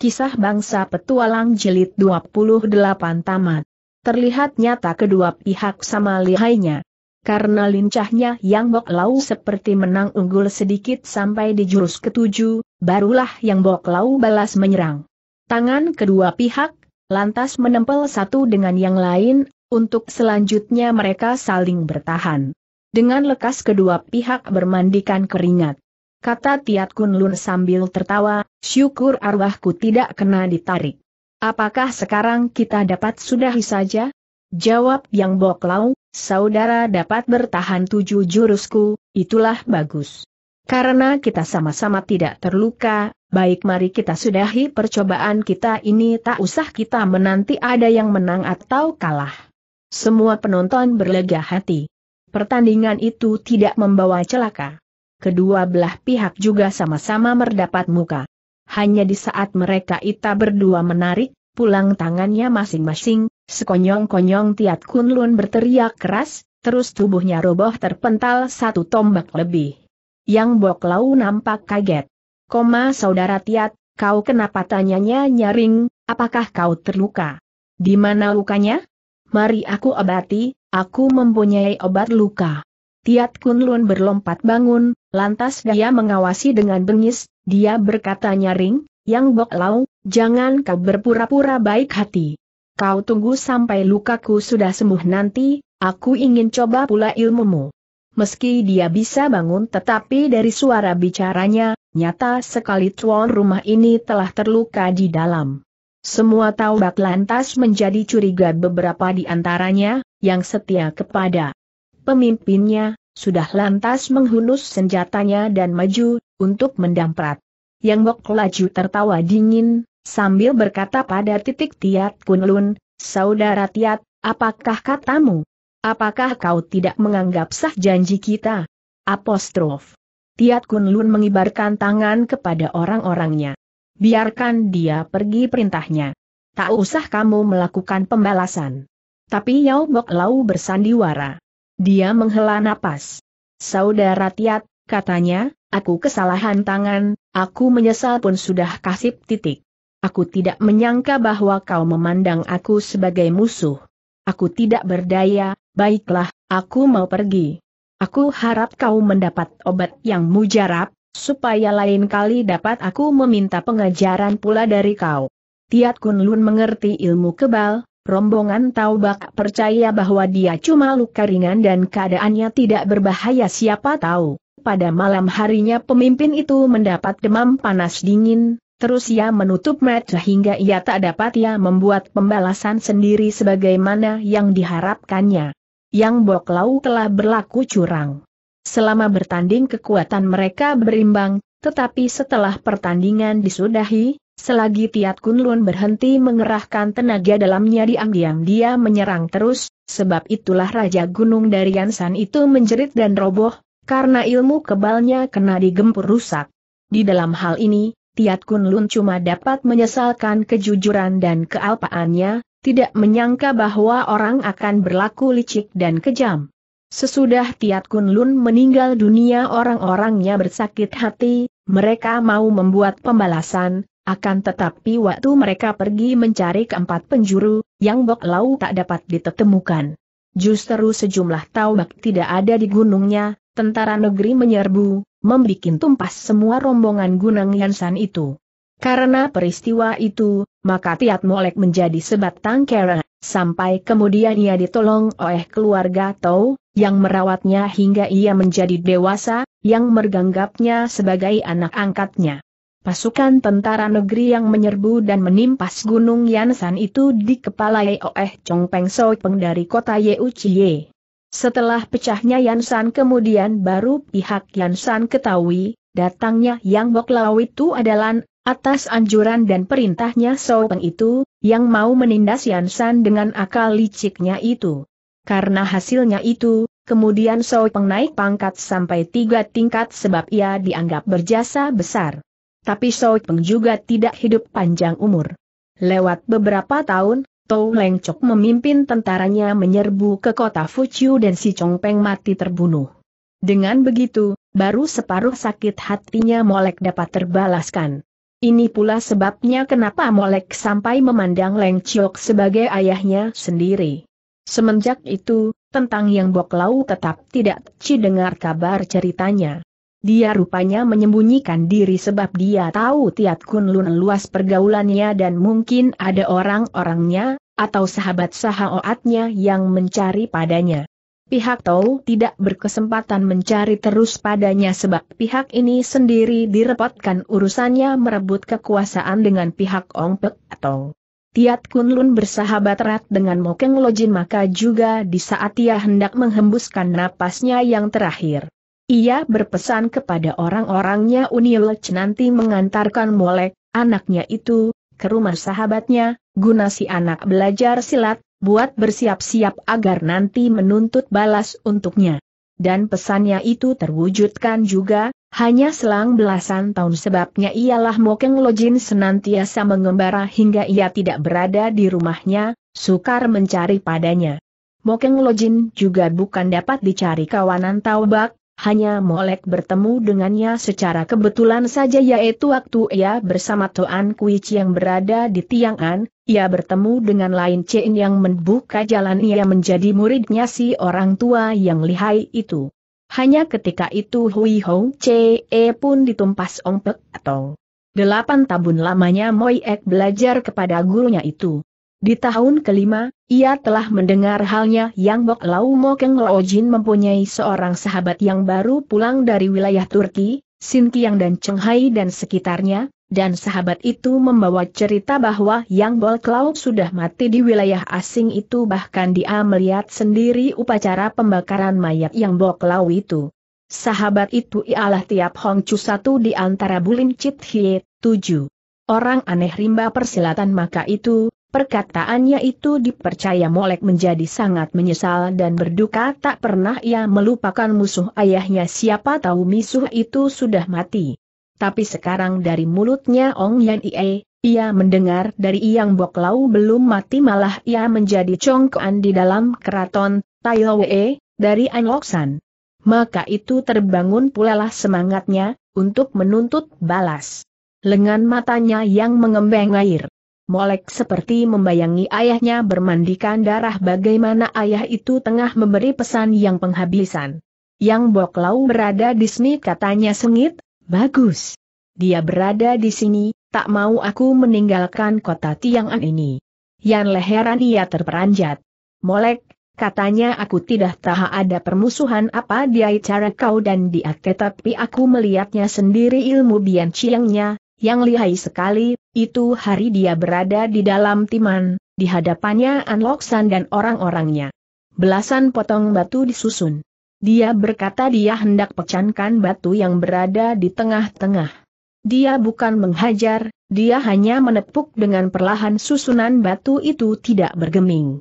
Kisah Bangsa Petualang jelit 28 Tamat. Terlihat nyata kedua pihak sama lihainya. Karena lincahnya Yang Bok Lau seperti menang unggul sedikit sampai di jurus ketujuh, barulah Yang Bok Lau balas menyerang. Tangan kedua pihak, lantas menempel satu dengan yang lain, untuk selanjutnya mereka saling bertahan. Dengan lekas kedua pihak bermandikan keringat kata Tiat Kunlun sambil tertawa, syukur arwahku tidak kena ditarik. Apakah sekarang kita dapat sudahi saja? Jawab Yang Boklau, saudara dapat bertahan tujuh jurusku, itulah bagus. Karena kita sama-sama tidak terluka, baik mari kita sudahi percobaan kita ini tak usah kita menanti ada yang menang atau kalah. Semua penonton berlega hati. Pertandingan itu tidak membawa celaka kedua belah pihak juga sama-sama merdapat muka. Hanya di saat mereka itu berdua menarik, pulang tangannya masing-masing, sekonyong-konyong Tiat Kunlun berteriak keras, terus tubuhnya roboh terpental satu tombak lebih. Yang Bok Lau nampak kaget. Koma saudara Tiat, kau kenapa tanyanya nyaring, apakah kau terluka? Di mana lukanya? Mari aku obati, aku mempunyai obat luka. Tiat Kunlun berlompat bangun, lantas dia mengawasi dengan bengis, dia berkata nyaring, Yang Bok Lau, jangan kau berpura-pura baik hati. Kau tunggu sampai lukaku sudah sembuh nanti, aku ingin coba pula ilmumu. Meski dia bisa bangun tetapi dari suara bicaranya, nyata sekali tuan rumah ini telah terluka di dalam. Semua taubat lantas menjadi curiga beberapa di antaranya, yang setia kepada pemimpinnya, sudah lantas menghunus senjatanya dan maju, untuk mendamprat. Yang Bok laju tertawa dingin, sambil berkata pada titik Tiat Kunlun, Saudara Tiat, apakah katamu? Apakah kau tidak menganggap sah janji kita? Apostrof. Tiat Kunlun mengibarkan tangan kepada orang-orangnya. Biarkan dia pergi perintahnya. Tak usah kamu melakukan pembalasan. Tapi Yao Bok Lau bersandiwara. Dia menghela napas. Saudara Tiat, katanya, aku kesalahan tangan, aku menyesal pun sudah kasih titik. Aku tidak menyangka bahwa kau memandang aku sebagai musuh. Aku tidak berdaya, baiklah, aku mau pergi. Aku harap kau mendapat obat yang mujarab, supaya lain kali dapat aku meminta pengajaran pula dari kau. Tiat Kunlun mengerti ilmu kebal, Rombongan Taubak percaya bahwa dia cuma luka ringan dan keadaannya tidak berbahaya siapa tahu. Pada malam harinya pemimpin itu mendapat demam panas dingin, terus ia menutup mata hingga ia tak dapat ia membuat pembalasan sendiri sebagaimana yang diharapkannya. Yang Bok Lau telah berlaku curang. Selama bertanding kekuatan mereka berimbang, tetapi setelah pertandingan disudahi, Selagi Tiat Kunlun berhenti mengerahkan tenaga dalamnya diam-diam dia menyerang terus, sebab itulah Raja Gunung dari itu menjerit dan roboh, karena ilmu kebalnya kena digempur rusak. Di dalam hal ini, Tiat Kunlun cuma dapat menyesalkan kejujuran dan kealpaannya, tidak menyangka bahwa orang akan berlaku licik dan kejam. Sesudah Tiat Kunlun meninggal dunia orang-orangnya bersakit hati, mereka mau membuat pembalasan, akan tetapi waktu mereka pergi mencari keempat penjuru, yang Bok Lau tak dapat ditemukan. Justru sejumlah taubak tidak ada di gunungnya, tentara negeri menyerbu, membikin tumpas semua rombongan Gunung Yansan itu. Karena peristiwa itu, maka Tiat Molek menjadi sebatang kera, sampai kemudian ia ditolong oleh keluarga Tau, yang merawatnya hingga ia menjadi dewasa, yang merganggapnya sebagai anak angkatnya. Pasukan tentara negeri yang menyerbu dan menimpas Gunung Yansan itu dikepalai oleh Chong Peng Soi Peng dari kota Yeuchie. Setelah pecahnya Yansan kemudian baru pihak Yansan ketahui, datangnya Yang Bok Lau itu adalah atas anjuran dan perintahnya Soi Peng itu, yang mau menindas Yansan dengan akal liciknya itu. Karena hasilnya itu, kemudian Soi Peng naik pangkat sampai tiga tingkat sebab ia dianggap berjasa besar. Tapi Sao Peng juga tidak hidup panjang umur. Lewat beberapa tahun, Tou Leng Chok memimpin tentaranya menyerbu ke kota Fuchiu dan si Chong Peng mati terbunuh. Dengan begitu, baru separuh sakit hatinya Molek dapat terbalaskan. Ini pula sebabnya kenapa Molek sampai memandang Leng Chok sebagai ayahnya sendiri. Semenjak itu, tentang Yang Bok Lau tetap tidak cedengar kabar ceritanya. Dia rupanya menyembunyikan diri sebab dia tahu Tiat Kun Lun luas pergaulannya dan mungkin ada orang-orangnya, atau sahabat sahaoatnya yang mencari padanya. Pihak Tau tidak berkesempatan mencari terus padanya sebab pihak ini sendiri direpotkan urusannya merebut kekuasaan dengan pihak Ong Pek atau Tiat Lun bersahabat erat dengan Mokeng Lojin maka juga di saat ia hendak menghembuskan napasnya yang terakhir. Ia berpesan kepada orang-orangnya Unil nanti mengantarkan Molek, anaknya itu, ke rumah sahabatnya, guna si anak belajar silat, buat bersiap-siap agar nanti menuntut balas untuknya. Dan pesannya itu terwujudkan juga, hanya selang belasan tahun sebabnya ialah Mokeng Lojin senantiasa mengembara hingga ia tidak berada di rumahnya, sukar mencari padanya. Mokeng Lojin juga bukan dapat dicari kawanan taubak, hanya Molek bertemu dengannya secara kebetulan saja yaitu waktu ia bersama Toan Kuici yang berada di Tiang'an, ia bertemu dengan lain Cien yang membuka jalan ia menjadi muridnya si orang tua yang lihai itu. Hanya ketika itu Hui Hong Cie pun ditumpas ompek atau delapan tahun lamanya Moi Ek belajar kepada gurunya itu. Di tahun kelima, ia telah mendengar halnya yang Bok Lau Mokeng Jin mempunyai seorang sahabat yang baru pulang dari wilayah Turki, Kiang dan Hai dan sekitarnya, dan sahabat itu membawa cerita bahwa Yang Bok Lau sudah mati di wilayah asing itu bahkan dia melihat sendiri upacara pembakaran mayat Yang Bok Lau itu. Sahabat itu ialah Tiap Hong Chu satu di antara bulim Chit Hie, tujuh. Orang aneh rimba persilatan maka itu, Perkataannya itu dipercaya Molek menjadi sangat menyesal dan berduka tak pernah ia melupakan musuh ayahnya siapa tahu musuh itu sudah mati. Tapi sekarang dari mulutnya Ong Yan Ie, ia mendengar dari Yang Bok Lau belum mati malah ia menjadi congkoan di dalam keraton Tai Wee, dari An Loksan. Maka itu terbangun pulalah semangatnya, untuk menuntut balas. Lengan matanya yang mengembang air. Molek seperti membayangi ayahnya bermandikan darah bagaimana ayah itu tengah memberi pesan yang penghabisan. Yang Boklau berada di sini katanya sengit, bagus. Dia berada di sini, tak mau aku meninggalkan kota Tiang'an ini. Yan leheran ia terperanjat. Molek, katanya aku tidak tahu ada permusuhan apa di acara kau dan dia tetapi aku melihatnya sendiri ilmu bian ciangnya, yang lihai sekali, itu hari dia berada di dalam timan, di hadapannya Anloksan dan orang-orangnya. Belasan potong batu disusun. Dia berkata dia hendak pecankan batu yang berada di tengah-tengah. Dia bukan menghajar, dia hanya menepuk dengan perlahan susunan batu itu tidak bergeming.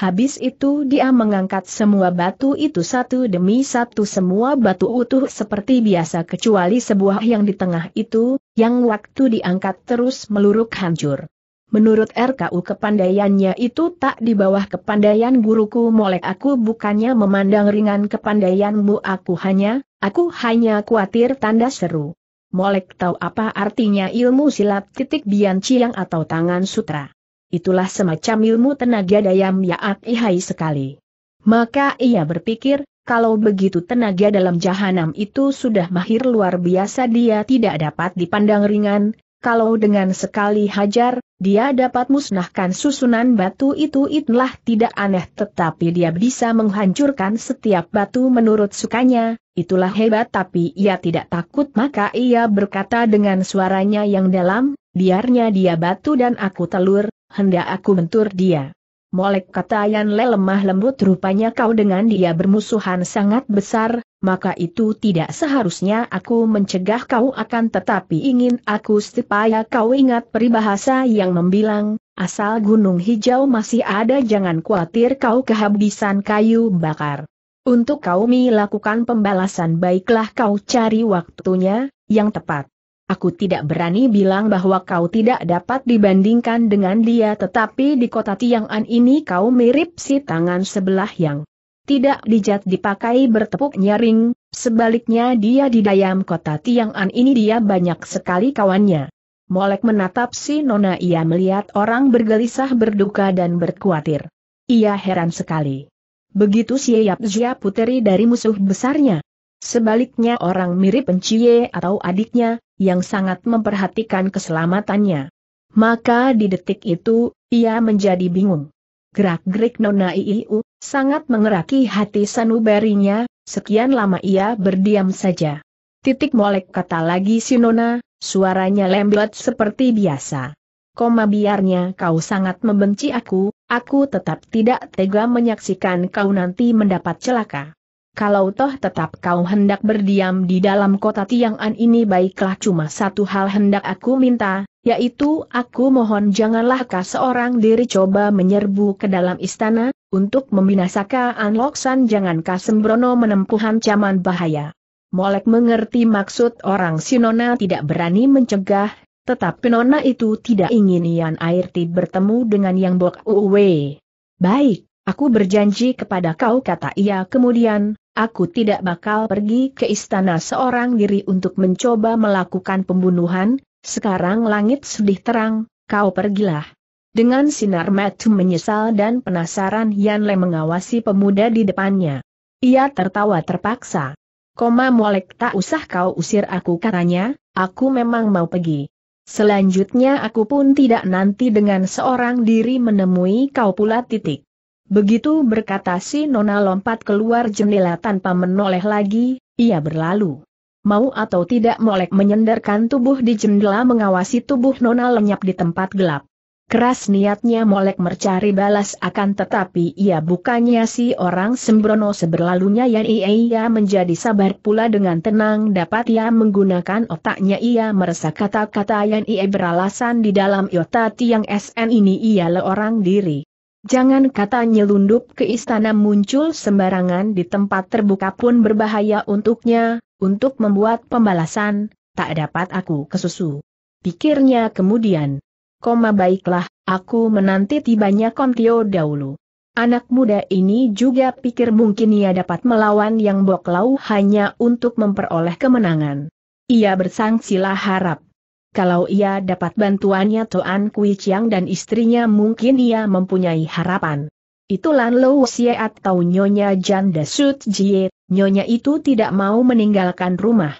Habis itu dia mengangkat semua batu itu satu demi satu semua batu utuh seperti biasa kecuali sebuah yang di tengah itu, yang waktu diangkat terus meluruk hancur. Menurut RKU kepandaiannya itu tak di bawah kepandaian guruku molek aku bukannya memandang ringan kepandaianmu aku hanya, aku hanya khawatir tanda seru. Molek tahu apa artinya ilmu silat titik bian ciang atau tangan sutra itulah semacam ilmu tenaga dayam Yaak Ihai sekali. Maka ia berpikir, kalau begitu tenaga dalam jahanam itu sudah mahir luar biasa dia tidak dapat dipandang ringan, kalau dengan sekali hajar, dia dapat musnahkan susunan batu itu itulah tidak aneh tetapi dia bisa menghancurkan setiap batu menurut sukanya, itulah hebat tapi ia tidak takut maka ia berkata dengan suaranya yang dalam, biarnya dia batu dan aku telur, hendak aku bentur dia. Molek kata Le lemah lembut rupanya kau dengan dia bermusuhan sangat besar, maka itu tidak seharusnya aku mencegah kau akan tetapi ingin aku supaya kau ingat peribahasa yang membilang, asal gunung hijau masih ada jangan khawatir kau kehabisan kayu bakar. Untuk kau melakukan pembalasan baiklah kau cari waktunya, yang tepat. Aku tidak berani bilang bahwa kau tidak dapat dibandingkan dengan dia tetapi di kota Tiang'an ini kau mirip si tangan sebelah yang tidak dijat dipakai bertepuk nyaring, sebaliknya dia di dalam kota Tiang'an ini dia banyak sekali kawannya. Molek menatap si Nona ia melihat orang bergelisah berduka dan berkuatir. Ia heran sekali. Begitu Siap Zia puteri dari musuh besarnya. Sebaliknya orang mirip pencie atau adiknya, yang sangat memperhatikan keselamatannya. Maka di detik itu, ia menjadi bingung. Gerak-gerik Nona Iiu, sangat mengeraki hati sanubarinya, sekian lama ia berdiam saja. Titik molek kata lagi si Nona, suaranya lembut seperti biasa. Koma biarnya kau sangat membenci aku, aku tetap tidak tega menyaksikan kau nanti mendapat celaka kalau toh tetap kau hendak berdiam di dalam kota Tiang'an ini baiklah cuma satu hal hendak aku minta, yaitu aku mohon janganlah kau seorang diri coba menyerbu ke dalam istana, untuk membinasakan Loksan jangan kau sembrono menempuh ancaman bahaya. Molek mengerti maksud orang Sinona tidak berani mencegah, tetapi Nona itu tidak ingin Ian Airti bertemu dengan Yang Bok Uwe. Baik, aku berjanji kepada kau kata ia kemudian, Aku tidak bakal pergi ke istana seorang diri untuk mencoba melakukan pembunuhan, sekarang langit sedih terang, kau pergilah. Dengan sinar mata menyesal dan penasaran Yan Le mengawasi pemuda di depannya. Ia tertawa terpaksa. Koma molek tak usah kau usir aku katanya, aku memang mau pergi. Selanjutnya aku pun tidak nanti dengan seorang diri menemui kau pula titik. Begitu berkata si Nona lompat keluar jendela tanpa menoleh lagi, ia berlalu. Mau atau tidak molek menyendarkan tubuh di jendela mengawasi tubuh Nona lenyap di tempat gelap. Keras niatnya Molek mencari balas akan tetapi ia bukannya si orang sembrono seberlalunya yang ia menjadi sabar pula dengan tenang dapat ia menggunakan otaknya ia merasa kata-kata yang ia beralasan di dalam iota tiang SN ini ia orang diri. Jangan kata nyelundup ke istana muncul sembarangan di tempat terbuka pun berbahaya untuknya, untuk membuat pembalasan, tak dapat aku kesusu. Pikirnya kemudian. Koma baiklah, aku menanti tibanya Kontio dahulu. Anak muda ini juga pikir mungkin ia dapat melawan yang boklau hanya untuk memperoleh kemenangan. Ia bersangsilah harap kalau ia dapat bantuannya Toan Kui Chiang dan istrinya mungkin ia mempunyai harapan. Itulah Lo Xie atau Nyonya Jan De Jie, Nyonya itu tidak mau meninggalkan rumah.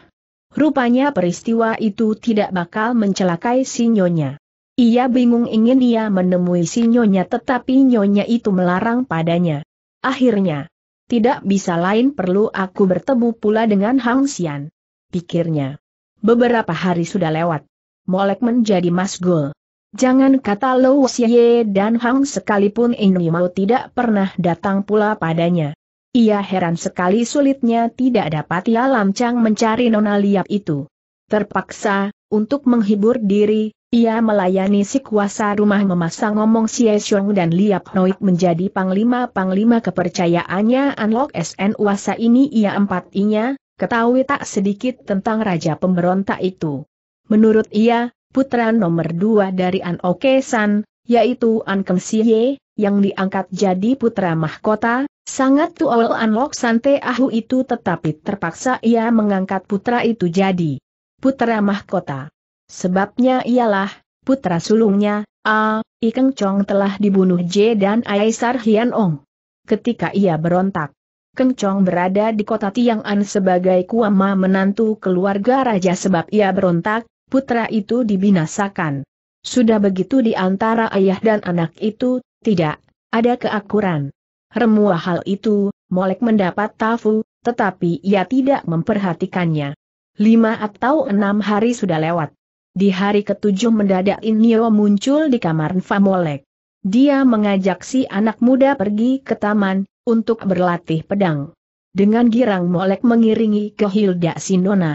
Rupanya peristiwa itu tidak bakal mencelakai si Nyonya. Ia bingung ingin ia menemui si Nyonya tetapi Nyonya itu melarang padanya. Akhirnya, tidak bisa lain perlu aku bertemu pula dengan Hang Xian. Pikirnya. Beberapa hari sudah lewat molek menjadi masgul. Jangan kata Lo Xie dan Hang sekalipun ini mau tidak pernah datang pula padanya. Ia heran sekali sulitnya tidak dapat ia lancang mencari nona liap itu. Terpaksa, untuk menghibur diri, ia melayani si kuasa rumah memasang ngomong Xie Xiong dan Liap Noik menjadi panglima-panglima kepercayaannya Unlock SN Wasa ini ia empat inya, ketahui tak sedikit tentang Raja Pemberontak itu. Menurut ia, putra nomor dua dari An Oke San, yaitu An Keng Siye, yang diangkat jadi putra mahkota, sangat tuol An Lok San Te Ahu itu tetapi terpaksa ia mengangkat putra itu jadi putra mahkota. Sebabnya ialah, putra sulungnya, A. I Keng Chong telah dibunuh J dan Aisar Hian Ong. Ketika ia berontak, Keng Chong berada di kota Tiang An sebagai kuama menantu keluarga raja sebab ia berontak, putra itu dibinasakan. Sudah begitu di antara ayah dan anak itu, tidak, ada keakuran. Remua hal itu, Molek mendapat tafu, tetapi ia tidak memperhatikannya. Lima atau enam hari sudah lewat. Di hari ketujuh mendadak Inyo muncul di kamar Nfa Molek. Dia mengajak si anak muda pergi ke taman, untuk berlatih pedang. Dengan girang Molek mengiringi ke Hilda Sinona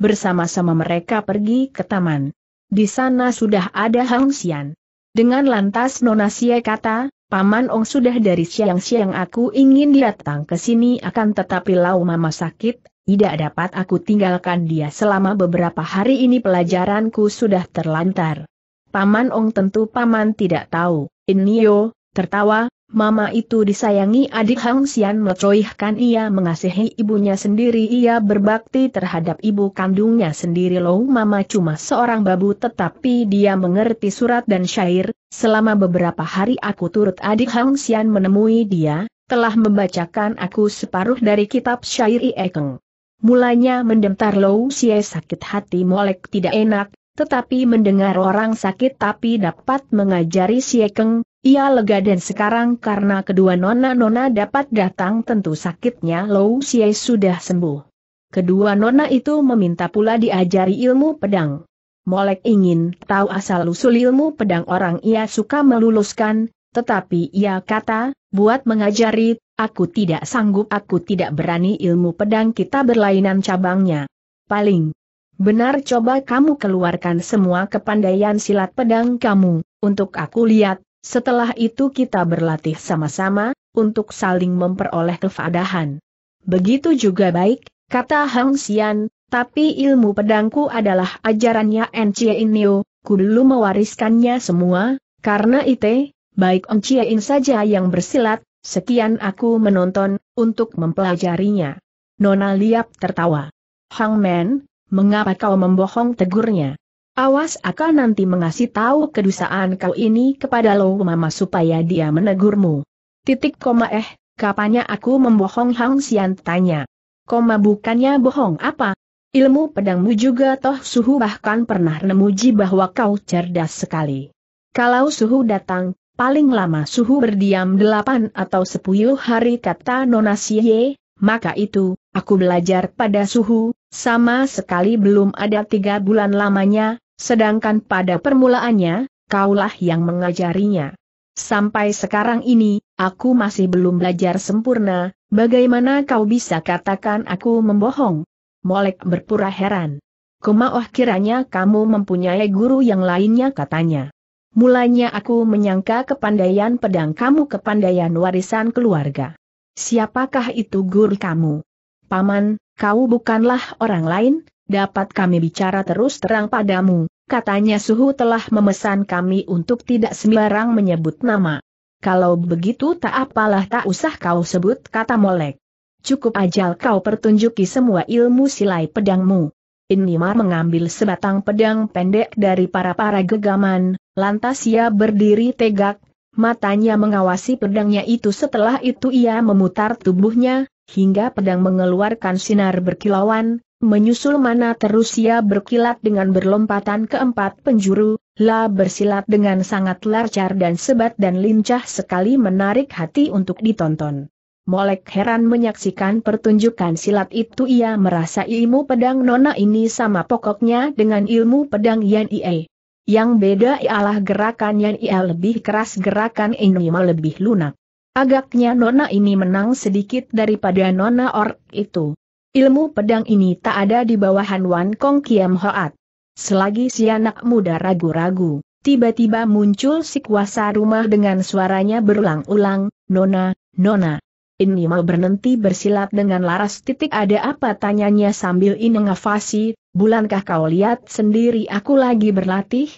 bersama-sama mereka pergi ke taman. Di sana sudah ada Hang Xian. Dengan lantas Nona Xie kata, Paman Ong sudah dari siang-siang aku ingin datang ke sini akan tetapi lau mama sakit, tidak dapat aku tinggalkan dia selama beberapa hari ini pelajaranku sudah terlantar. Paman Ong tentu Paman tidak tahu, Nio tertawa, Mama itu disayangi adik Hang Xian mecoihkan ia mengasihi ibunya sendiri ia berbakti terhadap ibu kandungnya sendiri loh mama cuma seorang babu tetapi dia mengerti surat dan syair, selama beberapa hari aku turut adik Hang Xian menemui dia, telah membacakan aku separuh dari kitab syair Iekeng. Mulanya mendentar Lou si sakit hati molek tidak enak, tetapi mendengar orang sakit tapi dapat mengajari Siekeng, ia lega dan sekarang karena kedua nona-nona dapat datang tentu sakitnya Lou Xie sudah sembuh. Kedua nona itu meminta pula diajari ilmu pedang. Molek ingin tahu asal-usul ilmu pedang orang ia suka meluluskan, tetapi ia kata, buat mengajari, aku tidak sanggup aku tidak berani ilmu pedang kita berlainan cabangnya. Paling benar coba kamu keluarkan semua kepandaian silat pedang kamu, untuk aku lihat, setelah itu kita berlatih sama-sama, untuk saling memperoleh kefadahan. Begitu juga baik, kata Hang Xian, tapi ilmu pedangku adalah ajarannya Encie Niu, ku belum mewariskannya semua, karena ite, baik Encie In saja yang bersilat, sekian aku menonton, untuk mempelajarinya. Nona Liap tertawa. Hang Men, mengapa kau membohong tegurnya? Awas akan nanti mengasih tahu kedusaan kau ini kepada Lo Mama supaya dia menegurmu. Titik koma eh, kapannya aku membohong Hang Xian tanya. Koma bukannya bohong apa? Ilmu pedangmu juga toh suhu bahkan pernah nemuji bahwa kau cerdas sekali. Kalau suhu datang, paling lama suhu berdiam delapan atau sepuluh hari kata Nona Xie, maka itu, aku belajar pada suhu, sama sekali belum ada tiga bulan lamanya, Sedangkan pada permulaannya, kaulah yang mengajarinya. Sampai sekarang ini, aku masih belum belajar sempurna, bagaimana kau bisa katakan aku membohong? Molek berpura heran. Kumaoh kiranya kamu mempunyai guru yang lainnya katanya. Mulanya aku menyangka kepandaian pedang kamu kepandaian warisan keluarga. Siapakah itu guru kamu? Paman, kau bukanlah orang lain, dapat kami bicara terus terang padamu, katanya Suhu telah memesan kami untuk tidak sembarang menyebut nama. Kalau begitu tak apalah tak usah kau sebut kata molek. Cukup ajal kau pertunjuki semua ilmu silai pedangmu. Inimar mengambil sebatang pedang pendek dari para-para gegaman, lantas ia berdiri tegak, matanya mengawasi pedangnya itu setelah itu ia memutar tubuhnya, hingga pedang mengeluarkan sinar berkilauan, menyusul mana terus ia berkilat dengan berlompatan ke empat penjuru, La bersilat dengan sangat lancar dan sebat dan lincah sekali menarik hati untuk ditonton. Molek heran menyaksikan pertunjukan silat itu ia merasa ilmu pedang nona ini sama pokoknya dengan ilmu pedang Yan Ie. Yang beda ialah gerakan Yan Ie lebih keras gerakan ini lebih lunak. Agaknya nona ini menang sedikit daripada nona ork itu. Ilmu pedang ini tak ada di bawahan Wan Kong Kiam Hoat. Selagi si anak muda ragu-ragu, tiba-tiba muncul si kuasa rumah dengan suaranya berulang-ulang, Nona, Nona. Ini mau berhenti bersilat dengan laras titik ada apa tanyanya sambil inengavasi, bulankah kau lihat sendiri aku lagi berlatih?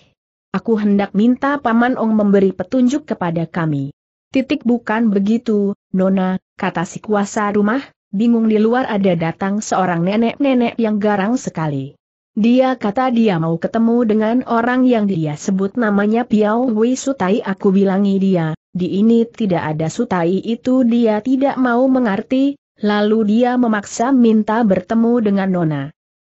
Aku hendak minta Paman Ong memberi petunjuk kepada kami. Titik bukan begitu, Nona, kata si kuasa rumah, bingung di luar ada datang seorang nenek-nenek yang garang sekali. Dia kata dia mau ketemu dengan orang yang dia sebut namanya Piao Wei Sutai aku bilangi dia, di ini tidak ada Sutai itu dia tidak mau mengerti, lalu dia memaksa minta bertemu dengan Nona.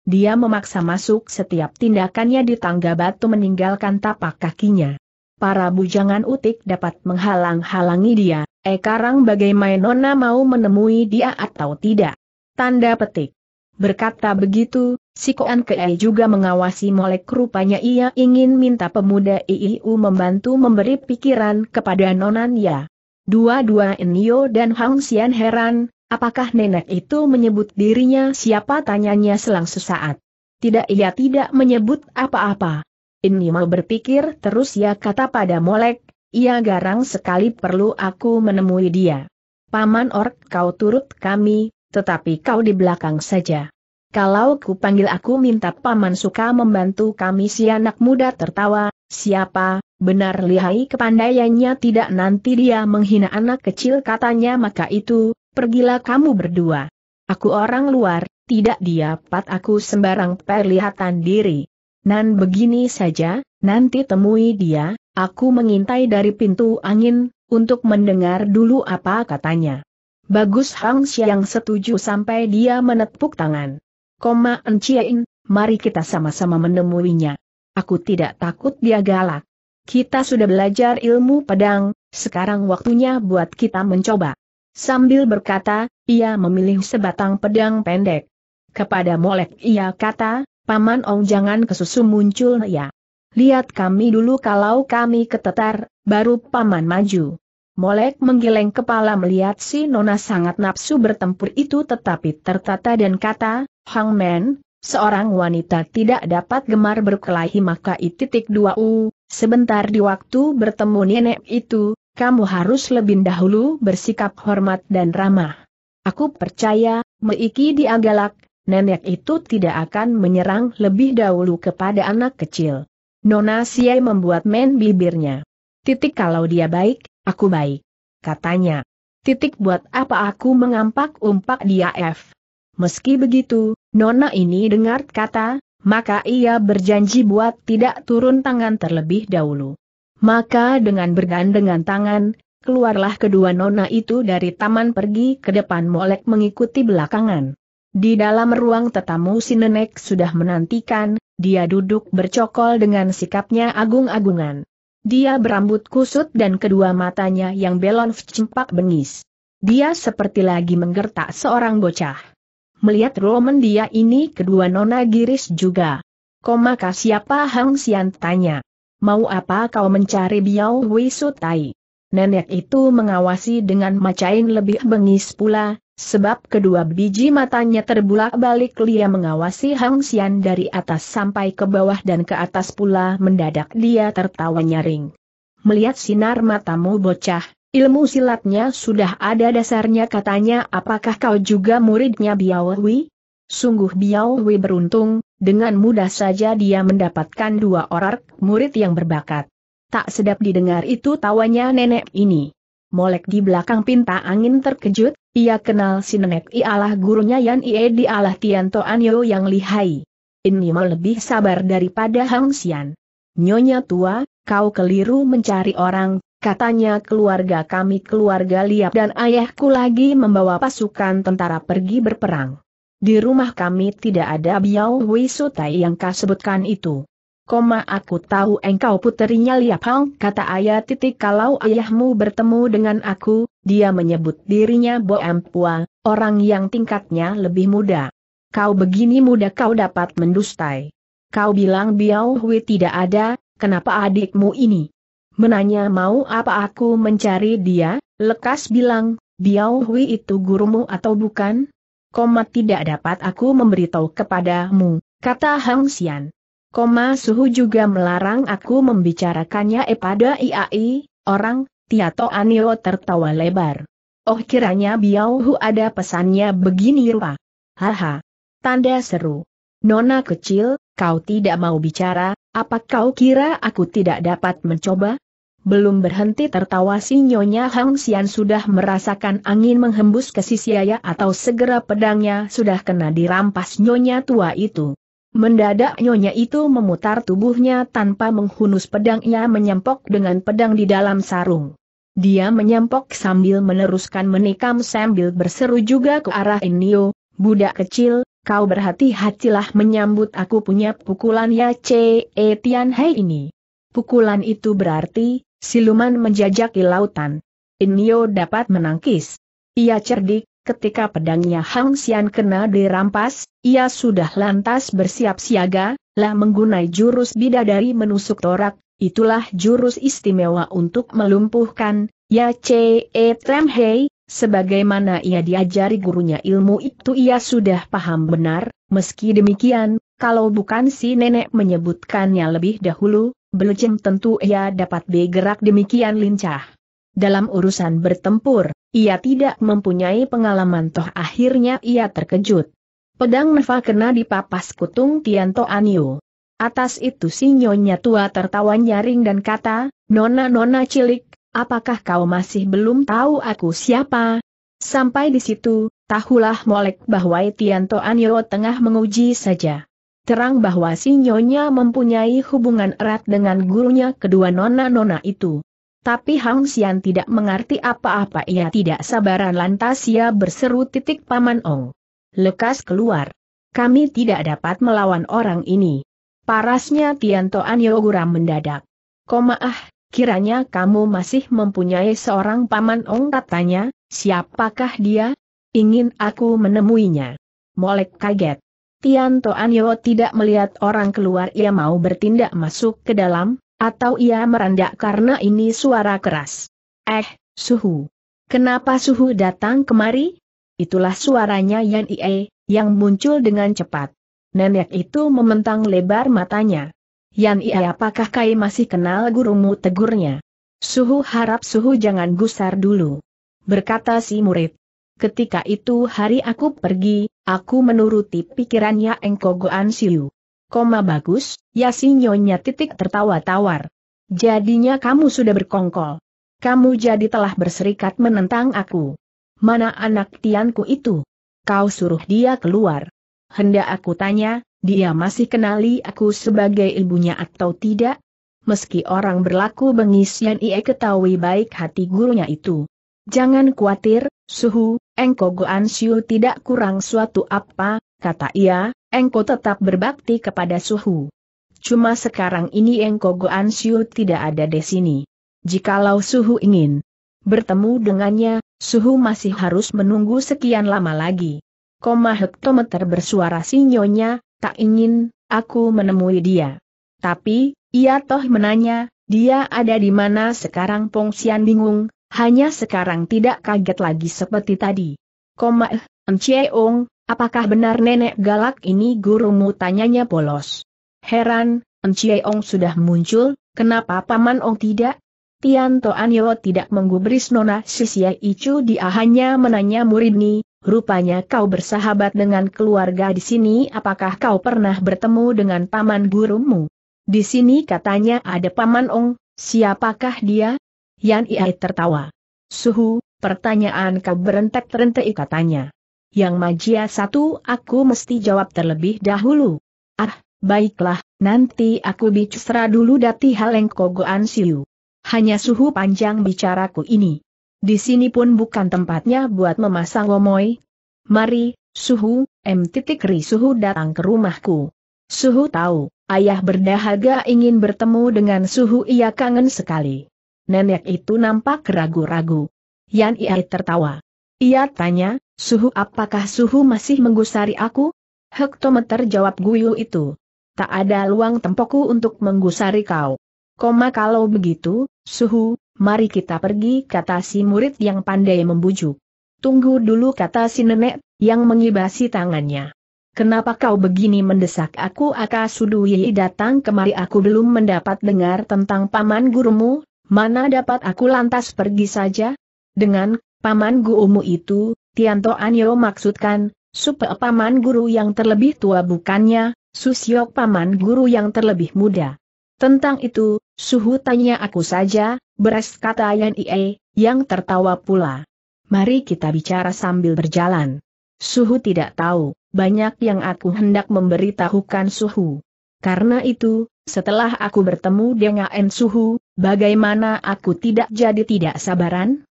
Dia memaksa masuk setiap tindakannya di tangga batu meninggalkan tapak kakinya. Para bujangan utik dapat menghalang-halangi dia, Ekarang bagaimana Nona mau menemui dia atau tidak? Tanda petik. Berkata begitu, si Koan Kei juga mengawasi Molek rupanya ia ingin minta pemuda IIU membantu memberi pikiran kepada Nonan ya. Dua-dua Enyo dan Hang Xian heran, apakah nenek itu menyebut dirinya siapa tanyanya selang sesaat. Tidak ia tidak menyebut apa-apa. Ini mau berpikir terus ya kata pada Molek, ia garang sekali perlu aku menemui dia. Paman Ork kau turut kami, tetapi kau di belakang saja. Kalau ku panggil aku minta paman suka membantu kami si anak muda tertawa, siapa, benar lihai kepandaiannya tidak nanti dia menghina anak kecil katanya maka itu, pergilah kamu berdua. Aku orang luar, tidak dia pat aku sembarang perlihatan diri. Nan begini saja, nanti temui dia, Aku mengintai dari pintu angin, untuk mendengar dulu apa katanya. Bagus Hang Xiang setuju sampai dia menepuk tangan. Koma Enciein, mari kita sama-sama menemuinya. Aku tidak takut dia galak. Kita sudah belajar ilmu pedang, sekarang waktunya buat kita mencoba. Sambil berkata, ia memilih sebatang pedang pendek. Kepada Molek ia kata, Paman Ong jangan kesusu muncul ya. Lihat kami dulu kalau kami ketetar, baru paman maju. Molek menggeleng kepala melihat si Nona sangat nafsu bertempur itu tetapi tertata dan kata, Hang Men, seorang wanita tidak dapat gemar berkelahi maka titik dua u, sebentar di waktu bertemu nenek itu, kamu harus lebih dahulu bersikap hormat dan ramah. Aku percaya, Meiki diagalak, nenek itu tidak akan menyerang lebih dahulu kepada anak kecil. Nona Xie membuat men bibirnya. Titik kalau dia baik, aku baik. Katanya. Titik buat apa aku mengampak umpak dia F. Meski begitu, Nona ini dengar kata, maka ia berjanji buat tidak turun tangan terlebih dahulu. Maka dengan bergandengan tangan, keluarlah kedua nona itu dari taman pergi ke depan molek mengikuti belakangan. Di dalam ruang tetamu si nenek sudah menantikan, dia duduk bercokol dengan sikapnya agung-agungan. Dia berambut kusut dan kedua matanya yang belon cempak bengis. Dia seperti lagi menggertak seorang bocah. Melihat Roman dia ini kedua nona giris juga. Komaka siapa Hang Sian tanya. Mau apa kau mencari Biao Wei Sutai? Nenek itu mengawasi dengan macain lebih bengis pula, Sebab kedua biji matanya terbulak-balik Lia mengawasi Hang Xian dari atas sampai ke bawah dan ke atas pula mendadak dia tertawa nyaring. Melihat sinar matamu bocah, ilmu silatnya sudah ada dasarnya katanya apakah kau juga muridnya Biao Wei? Sungguh Biao Wei beruntung, dengan mudah saja dia mendapatkan dua orang murid yang berbakat. Tak sedap didengar itu tawanya nenek ini molek di belakang pinta angin terkejut, ia kenal si nenek ialah gurunya Yan Ie Tianto Anyo yang lihai. Ini mau lebih sabar daripada Hang Xian. Nyonya tua, kau keliru mencari orang, katanya keluarga kami keluarga Liap dan ayahku lagi membawa pasukan tentara pergi berperang. Di rumah kami tidak ada Biao Wei Sutai yang kau sebutkan itu. Koma aku tahu engkau puterinya Liap Hang, kata ayah titik kalau ayahmu bertemu dengan aku, dia menyebut dirinya Bo Empua, orang yang tingkatnya lebih muda. Kau begini muda kau dapat mendustai. Kau bilang Biao Hui tidak ada, kenapa adikmu ini? Menanya mau apa aku mencari dia, lekas bilang, Biao Hui itu gurumu atau bukan? Koma tidak dapat aku memberitahu kepadamu, kata Hang Xian. Koma Suhu juga melarang aku membicarakannya kepada IAI, orang, Tiato Anio tertawa lebar. Oh kiranya Biauhu ada pesannya begini rupa. Haha. Tanda seru. Nona kecil, kau tidak mau bicara, apa kau kira aku tidak dapat mencoba? Belum berhenti tertawa si Nyonya Hang Xian sudah merasakan angin menghembus ke sisi ayah atau segera pedangnya sudah kena dirampas Nyonya tua itu. Mendadak nyonya itu memutar tubuhnya tanpa menghunus pedangnya menyempok dengan pedang di dalam sarung. Dia menyempok sambil meneruskan menikam sambil berseru juga ke arah Inio, budak kecil, kau berhati-hatilah menyambut aku punya pukulan ya C. E. Tian Hai ini. Pukulan itu berarti, siluman menjajaki lautan. Inio dapat menangkis. Ia cerdik, ketika pedangnya Hang Xian kena dirampas, ia sudah lantas bersiap siaga, lah menggunai jurus bidadari menusuk torak, itulah jurus istimewa untuk melumpuhkan, ya C. E. Trem sebagaimana ia diajari gurunya ilmu itu ia sudah paham benar, meski demikian, kalau bukan si nenek menyebutkannya lebih dahulu, belum tentu ia dapat bergerak demikian lincah. Dalam urusan bertempur, ia tidak mempunyai pengalaman toh akhirnya ia terkejut. Pedang Neva kena dipapas kutung Tianto Anio. Atas itu si nyonya tua tertawa nyaring dan kata, Nona-nona cilik, apakah kau masih belum tahu aku siapa? Sampai di situ, tahulah molek bahwa Tianto Anio tengah menguji saja. Terang bahwa si nyonya mempunyai hubungan erat dengan gurunya kedua nona-nona itu. Tapi Hang Xian tidak mengerti apa-apa ia tidak sabaran lantas ia berseru titik Paman Ong. Lekas keluar. Kami tidak dapat melawan orang ini. Parasnya Tianto Anyo guram mendadak. Ah, kiranya kamu masih mempunyai seorang Paman Ong katanya, siapakah dia? Ingin aku menemuinya. Molek kaget. Tianto Anyo tidak melihat orang keluar ia mau bertindak masuk ke dalam, atau ia merendak karena ini suara keras. Eh, suhu. Kenapa suhu datang kemari? Itulah suaranya Yan Ie, yang muncul dengan cepat. Nenek itu mementang lebar matanya. Yan Ie apakah kai masih kenal gurumu tegurnya? Suhu harap suhu jangan gusar dulu. Berkata si murid. Ketika itu hari aku pergi, aku menuruti pikirannya Engko Goan Siu. Koma bagus, ya sinyonya. titik tertawa tawar. Jadinya kamu sudah berkongkol. Kamu jadi telah berserikat menentang aku. Mana anak tianku itu? Kau suruh dia keluar. Hendak aku tanya, dia masih kenali aku sebagai ibunya atau tidak? Meski orang berlaku bengis yang ia ketahui baik hati gurunya itu. Jangan khawatir, Suhu, engkau Goan tidak kurang suatu apa, kata ia, Engko tetap berbakti kepada Suhu. Cuma sekarang ini Engko Goan Siu tidak ada di sini. Jikalau Suhu ingin bertemu dengannya, Suhu masih harus menunggu sekian lama lagi. Koma hektometer bersuara sinyonya, tak ingin aku menemui dia. Tapi, ia toh menanya, dia ada di mana sekarang Pong Sian bingung, hanya sekarang tidak kaget lagi seperti tadi. Koma eh, Apakah benar nenek galak ini gurumu tanyanya polos? Heran, Encie Ong sudah muncul, kenapa Paman Ong tidak? Tianto Toan Yo tidak menggubris Nona Sia Icu dia hanya menanya murid ni, rupanya kau bersahabat dengan keluarga di sini apakah kau pernah bertemu dengan Paman gurumu? Di sini katanya ada Paman Ong, siapakah dia? Yan Iai tertawa. Suhu, pertanyaan kau berentek-rentek katanya yang Majia satu aku mesti jawab terlebih dahulu. Ah, baiklah, nanti aku bicara dulu dati haleng kogoan siu. Hanya suhu panjang bicaraku ini. Di sini pun bukan tempatnya buat memasang omoy. Mari, suhu, M. Ri suhu datang ke rumahku. Suhu tahu, ayah berdahaga ingin bertemu dengan suhu ia kangen sekali. Nenek itu nampak ragu-ragu. Yan Iai tertawa. Ia tanya, suhu apakah suhu masih menggusari aku? Hektometer jawab guyu itu. Tak ada luang tempoku untuk menggusari kau. Koma kalau begitu, suhu, mari kita pergi kata si murid yang pandai membujuk. Tunggu dulu kata si nenek, yang mengibasi tangannya. Kenapa kau begini mendesak aku Akasudui datang kemari aku belum mendapat dengar tentang paman gurumu, mana dapat aku lantas pergi saja? Dengan Paman Guumu itu, Tianto Anyo maksudkan, Supe Paman Guru yang terlebih tua bukannya, Susyok Paman Guru yang terlebih muda. Tentang itu, Suhu tanya aku saja, beres kata Yan Ie, yang tertawa pula. Mari kita bicara sambil berjalan. Suhu tidak tahu, banyak yang aku hendak memberitahukan Suhu. Karena itu, setelah aku bertemu dengan Suhu, bagaimana aku tidak jadi tidak sabaran?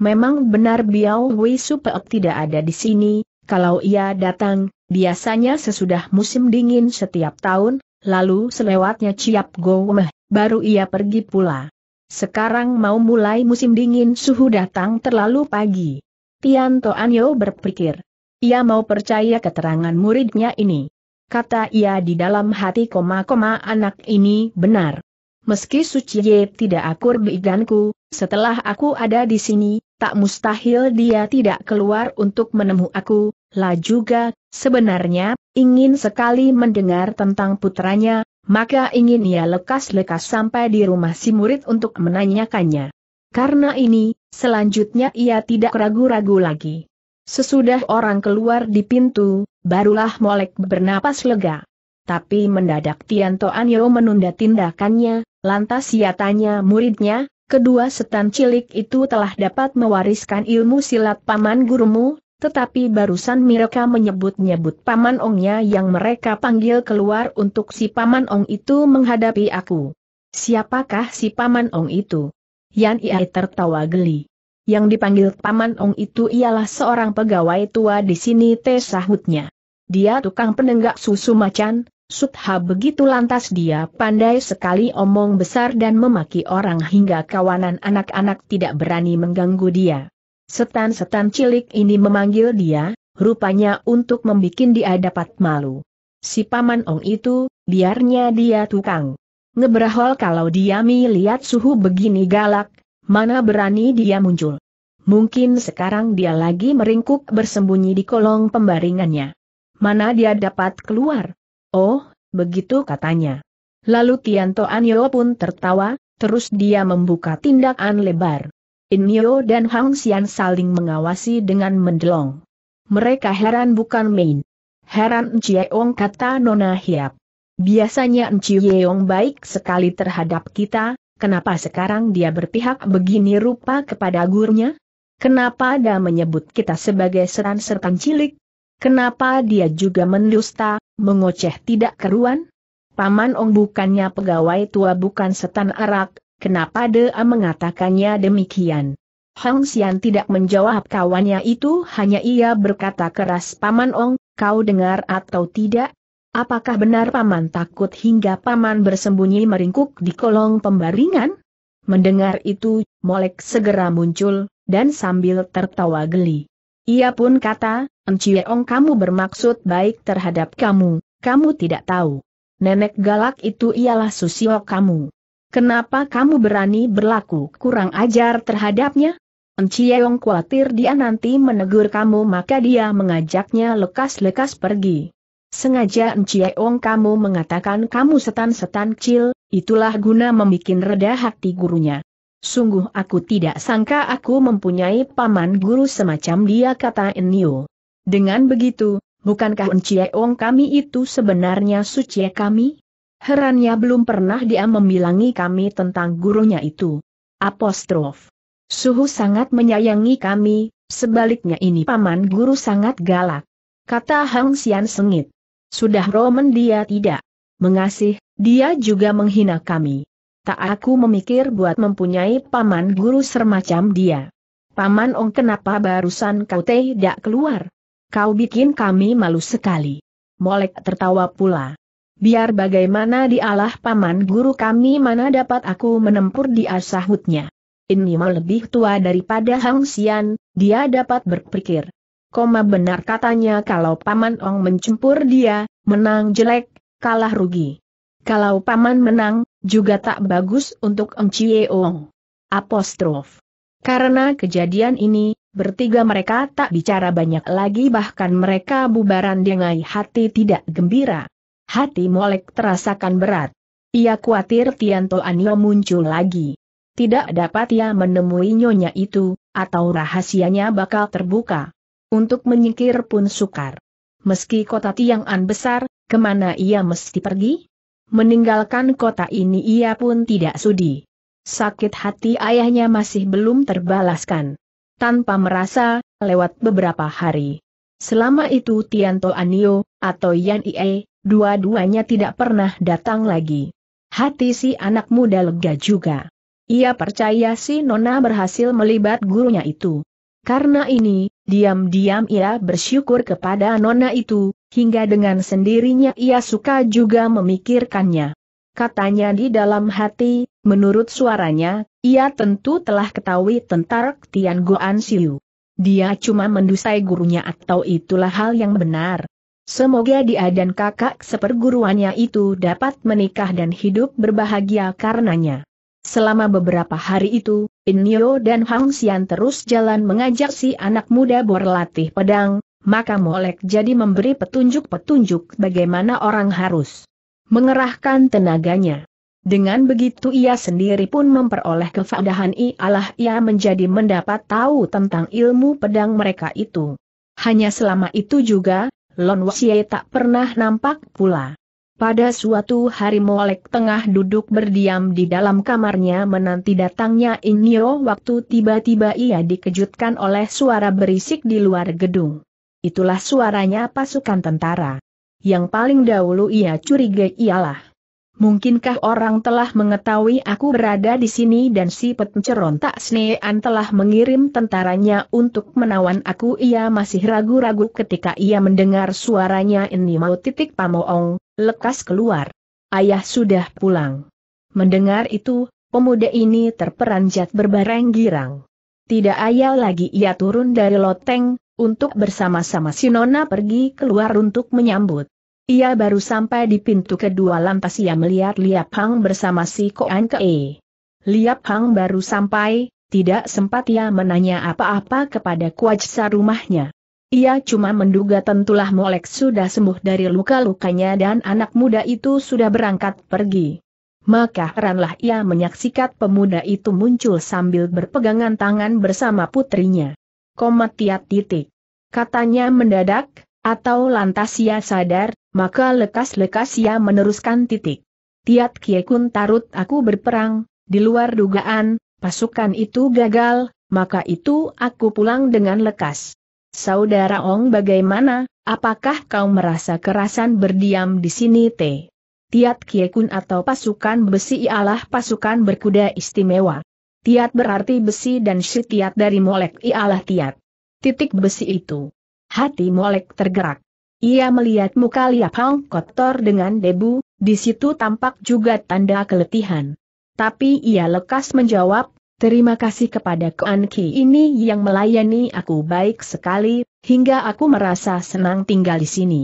Memang benar Biao Hui Supeok tidak ada di sini, kalau ia datang, biasanya sesudah musim dingin setiap tahun, lalu selewatnya Ciap meh, baru ia pergi pula. Sekarang mau mulai musim dingin suhu datang terlalu pagi. Tian Tianto Anyo berpikir. Ia mau percaya keterangan muridnya ini. Kata ia di dalam hati koma-koma anak ini benar. Meski Suci Ye tidak akur beiganku, setelah aku ada di sini, tak mustahil dia tidak keluar untuk menemu aku, lah juga, sebenarnya, ingin sekali mendengar tentang putranya, maka ingin ia lekas-lekas sampai di rumah si murid untuk menanyakannya. Karena ini, selanjutnya ia tidak ragu-ragu lagi. Sesudah orang keluar di pintu, barulah Molek bernapas lega. Tapi mendadak Tianto Anyo menunda tindakannya, lantas ia tanya muridnya, kedua setan cilik itu telah dapat mewariskan ilmu silat paman gurumu, tetapi barusan mereka menyebut-nyebut Paman Ongnya yang mereka panggil keluar untuk si Paman Ong itu menghadapi aku. Siapakah si Paman Ong itu? Yan Ia tertawa geli. Yang dipanggil Paman Ong itu ialah seorang pegawai tua di sini teh sahutnya. Dia tukang penenggak susu macan, Subha begitu lantas dia pandai sekali omong besar dan memaki orang hingga kawanan anak-anak tidak berani mengganggu dia. Setan-setan cilik ini memanggil dia, rupanya untuk membuat dia dapat malu. Si Paman Ong itu, biarnya dia tukang. Ngeberahol kalau dia melihat suhu begini galak, mana berani dia muncul. Mungkin sekarang dia lagi meringkuk bersembunyi di kolong pembaringannya. Mana dia dapat keluar? Oh, begitu katanya. Lalu Tianto Anio pun tertawa, terus dia membuka tindakan lebar. Inyo dan Hang Xian saling mengawasi dengan mendelong. Mereka heran bukan main. Heran Enciyeong kata Nona Hiap. Biasanya Enciyeong baik sekali terhadap kita, kenapa sekarang dia berpihak begini rupa kepada gurunya? Kenapa dia menyebut kita sebagai seran-seran cilik? Kenapa dia juga mendusta, mengoceh tidak keruan? Paman Ong bukannya pegawai tua bukan setan arak, kenapa Dea mengatakannya demikian? Hong Xian tidak menjawab kawannya itu hanya ia berkata keras Paman Ong, kau dengar atau tidak? Apakah benar Paman takut hingga Paman bersembunyi meringkuk di kolong pembaringan? Mendengar itu, Molek segera muncul, dan sambil tertawa geli. Ia pun kata, Enciyeong kamu bermaksud baik terhadap kamu, kamu tidak tahu. Nenek galak itu ialah susio kamu. Kenapa kamu berani berlaku kurang ajar terhadapnya? Enciyeong khawatir dia nanti menegur kamu maka dia mengajaknya lekas-lekas pergi. Sengaja Enciyeong kamu mengatakan kamu setan-setan cil, itulah guna membuat reda hati gurunya. Sungguh aku tidak sangka aku mempunyai paman guru semacam dia kata Enyo. Dengan begitu, bukankah Encie Ong kami itu sebenarnya suci kami? Herannya belum pernah dia membilangi kami tentang gurunya itu. Apostrof. Suhu sangat menyayangi kami, sebaliknya ini paman guru sangat galak. Kata Hang Xian sengit. Sudah Roman dia tidak mengasih, dia juga menghina kami tak aku memikir buat mempunyai paman guru semacam dia. Paman Ong kenapa barusan kau tidak keluar? Kau bikin kami malu sekali. Molek tertawa pula. Biar bagaimana dialah paman guru kami mana dapat aku menempur di asahutnya. Ini mau lebih tua daripada Hang Xian, dia dapat berpikir. Koma benar katanya kalau paman Ong mencempur dia, menang jelek, kalah rugi. Kalau paman menang, juga tak bagus untuk Eng Chieong. Apostrof. Karena kejadian ini, bertiga mereka tak bicara banyak lagi bahkan mereka bubaran dengan hati tidak gembira. Hati Molek terasakan berat. Ia khawatir Tianto Anio muncul lagi. Tidak dapat ia menemui nyonya itu, atau rahasianya bakal terbuka. Untuk menyingkir pun sukar. Meski kota Tiang'an besar, kemana ia mesti pergi? Meninggalkan kota ini ia pun tidak sudi. Sakit hati ayahnya masih belum terbalaskan. Tanpa merasa, lewat beberapa hari. Selama itu Tianto Anio, atau Yan Ie, dua-duanya tidak pernah datang lagi. Hati si anak muda lega juga. Ia percaya si Nona berhasil melibat gurunya itu. Karena ini, diam-diam ia bersyukur kepada Nona itu, Hingga dengan sendirinya ia suka juga memikirkannya. Katanya di dalam hati, menurut suaranya, ia tentu telah ketahui tentang Tian Goan Siu. Dia cuma mendusai gurunya atau itulah hal yang benar. Semoga dia dan kakak seperguruannya itu dapat menikah dan hidup berbahagia karenanya. Selama beberapa hari itu, Inyo dan Hang Xian terus jalan mengajak si anak muda berlatih pedang, maka Molek jadi memberi petunjuk-petunjuk bagaimana orang harus mengerahkan tenaganya. Dengan begitu ia sendiri pun memperoleh kefadahan ialah ia menjadi mendapat tahu tentang ilmu pedang mereka itu. Hanya selama itu juga, Lon Wasie tak pernah nampak pula. Pada suatu hari Molek tengah duduk berdiam di dalam kamarnya menanti datangnya Inyo waktu tiba-tiba ia dikejutkan oleh suara berisik di luar gedung. Itulah suaranya pasukan tentara. Yang paling dahulu ia curiga ialah. Mungkinkah orang telah mengetahui aku berada di sini dan si penceron tak senean telah mengirim tentaranya untuk menawan aku ia masih ragu-ragu ketika ia mendengar suaranya ini mau titik pamoong, lekas keluar. Ayah sudah pulang. Mendengar itu, pemuda ini terperanjat berbareng girang. Tidak ayah lagi ia turun dari loteng, untuk bersama-sama si Nona pergi keluar untuk menyambut. Ia baru sampai di pintu kedua lantas ia melihat Liap Hang bersama si Koan Kee. Liap Hang baru sampai, tidak sempat ia menanya apa-apa kepada kuajsa rumahnya. Ia cuma menduga tentulah Molek sudah sembuh dari luka-lukanya dan anak muda itu sudah berangkat pergi. Maka heranlah ia menyaksikan pemuda itu muncul sambil berpegangan tangan bersama putrinya koma tiat titik. Katanya mendadak, atau lantas ia sadar, maka lekas-lekas ia meneruskan titik. Tiat kiekun tarut aku berperang, di luar dugaan, pasukan itu gagal, maka itu aku pulang dengan lekas. Saudara Ong bagaimana, apakah kau merasa kerasan berdiam di sini teh? Tiat Kiekun atau pasukan besi ialah pasukan berkuda istimewa. Tiat berarti besi dan si tiat dari molek ialah tiat. Titik besi itu. Hati molek tergerak. Ia melihat muka Liap Hang kotor dengan debu, di situ tampak juga tanda keletihan. Tapi ia lekas menjawab, terima kasih kepada Kuan Ki ini yang melayani aku baik sekali, hingga aku merasa senang tinggal di sini.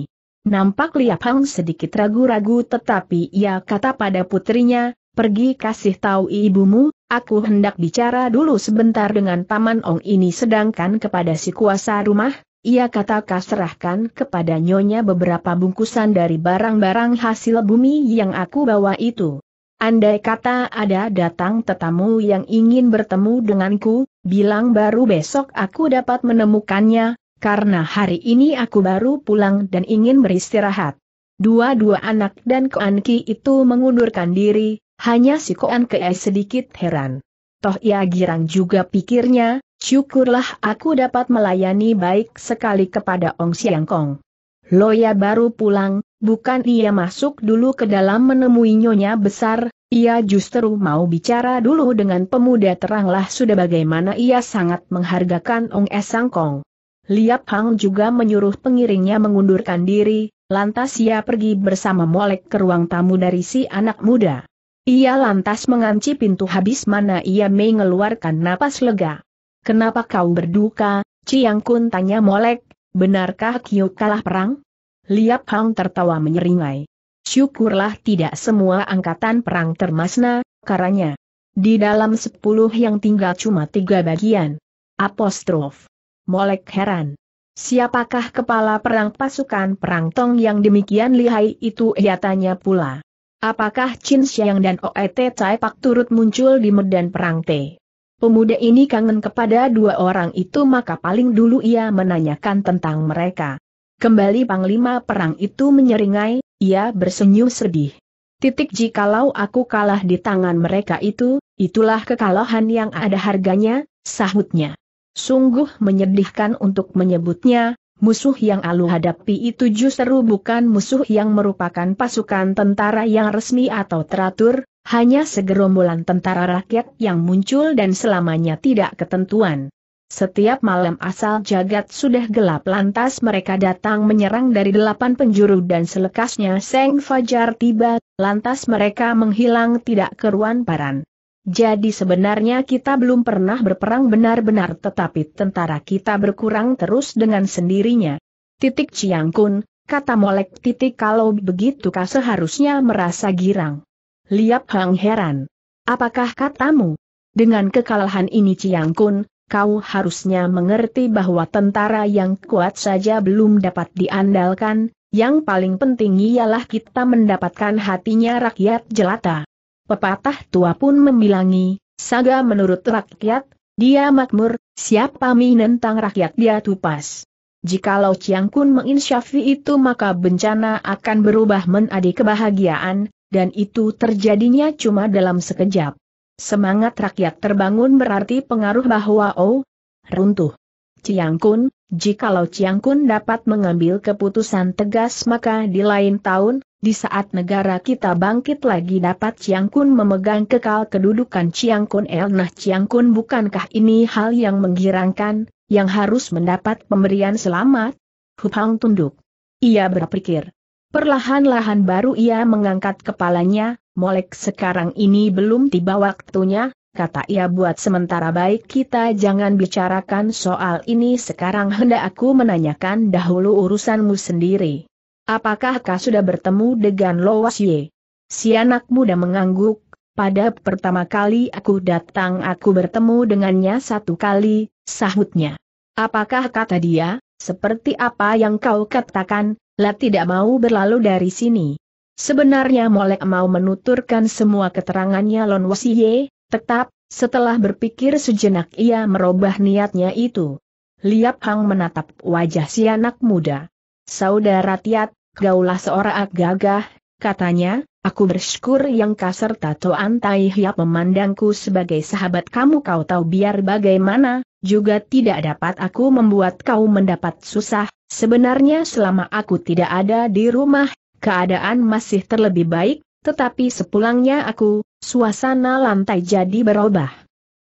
Nampak Liap Hang sedikit ragu-ragu tetapi ia kata pada putrinya, pergi kasih tahu ibumu, aku hendak bicara dulu sebentar dengan Paman Ong ini sedangkan kepada si kuasa rumah, ia katakah serahkan kepada nyonya beberapa bungkusan dari barang-barang hasil bumi yang aku bawa itu. Andai kata ada datang tetamu yang ingin bertemu denganku, bilang baru besok aku dapat menemukannya, karena hari ini aku baru pulang dan ingin beristirahat. Dua-dua anak dan Koanki itu mengundurkan diri, hanya si Koan Kei sedikit heran. Toh ia girang juga pikirnya, syukurlah aku dapat melayani baik sekali kepada Ong Siang Kong. Loya baru pulang, bukan ia masuk dulu ke dalam menemui nyonya besar, ia justru mau bicara dulu dengan pemuda teranglah sudah bagaimana ia sangat menghargakan Ong Esang Kong. Liap Hang juga menyuruh pengiringnya mengundurkan diri, lantas ia pergi bersama Molek ke ruang tamu dari si anak muda. Ia lantas menganci pintu habis mana ia mengeluarkan napas lega. Kenapa kau berduka, Ciang Kun tanya Molek, benarkah Kiu kalah perang? Liap Hang tertawa menyeringai. Syukurlah tidak semua angkatan perang termasna, karanya. Di dalam sepuluh yang tinggal cuma tiga bagian. Apostrof. Molek heran. Siapakah kepala perang pasukan perang Tong yang demikian lihai itu ia tanya pula. Apakah Chin Xiang dan Oet Pak turut muncul di medan perang T? Pemuda ini kangen kepada dua orang itu maka paling dulu ia menanyakan tentang mereka. Kembali Panglima Perang itu menyeringai, ia bersenyum sedih. Titik jikalau aku kalah di tangan mereka itu, itulah kekalahan yang ada harganya, sahutnya. Sungguh menyedihkan untuk menyebutnya, Musuh yang Alu hadapi itu justru bukan musuh yang merupakan pasukan tentara yang resmi atau teratur, hanya segerombolan tentara rakyat yang muncul dan selamanya tidak ketentuan. Setiap malam asal jagat sudah gelap lantas mereka datang menyerang dari delapan penjuru dan selekasnya Seng Fajar tiba, lantas mereka menghilang tidak keruan paran. Jadi sebenarnya kita belum pernah berperang benar-benar tetapi tentara kita berkurang terus dengan sendirinya. Titik Ciang Kun, kata Molek titik kalau begitu kau seharusnya merasa girang. Liap Hang heran. Apakah katamu? Dengan kekalahan ini Ciang Kun, kau harusnya mengerti bahwa tentara yang kuat saja belum dapat diandalkan, yang paling penting ialah kita mendapatkan hatinya rakyat jelata. Pepatah tua pun membilangi, saga menurut rakyat, dia makmur, siapa menentang rakyat dia tupas. Jikalau Chiang Kun menginsyafi itu maka bencana akan berubah menjadi kebahagiaan, dan itu terjadinya cuma dalam sekejap. Semangat rakyat terbangun berarti pengaruh bahwa oh, runtuh. Chiang Kun, jikalau Chiang Kun dapat mengambil keputusan tegas maka di lain tahun, di saat negara kita bangkit lagi dapat Chiang Kun memegang kekal kedudukan Chiang Kun El eh, Nah Chiang Kun bukankah ini hal yang menggirangkan, yang harus mendapat pemberian selamat? Hupang tunduk. Ia berpikir. Perlahan-lahan baru ia mengangkat kepalanya, molek sekarang ini belum tiba waktunya, kata ia buat sementara baik kita jangan bicarakan soal ini sekarang hendak aku menanyakan dahulu urusanmu sendiri. Apakah kau sudah bertemu dengan Lo Ye? Si anak muda mengangguk, pada pertama kali aku datang aku bertemu dengannya satu kali, sahutnya. Apakah kata dia, seperti apa yang kau katakan, lah tidak mau berlalu dari sini. Sebenarnya Molek mau menuturkan semua keterangannya Lon Wasiye, tetap, setelah berpikir sejenak ia merubah niatnya itu. Liap Hang menatap wajah si anak muda. Saudara Tiat, Gaulah seorang gagah, katanya, aku bersyukur yang kasar Tato Antai Hiap memandangku sebagai sahabat kamu kau tahu biar bagaimana, juga tidak dapat aku membuat kau mendapat susah, sebenarnya selama aku tidak ada di rumah, keadaan masih terlebih baik, tetapi sepulangnya aku, suasana lantai jadi berubah.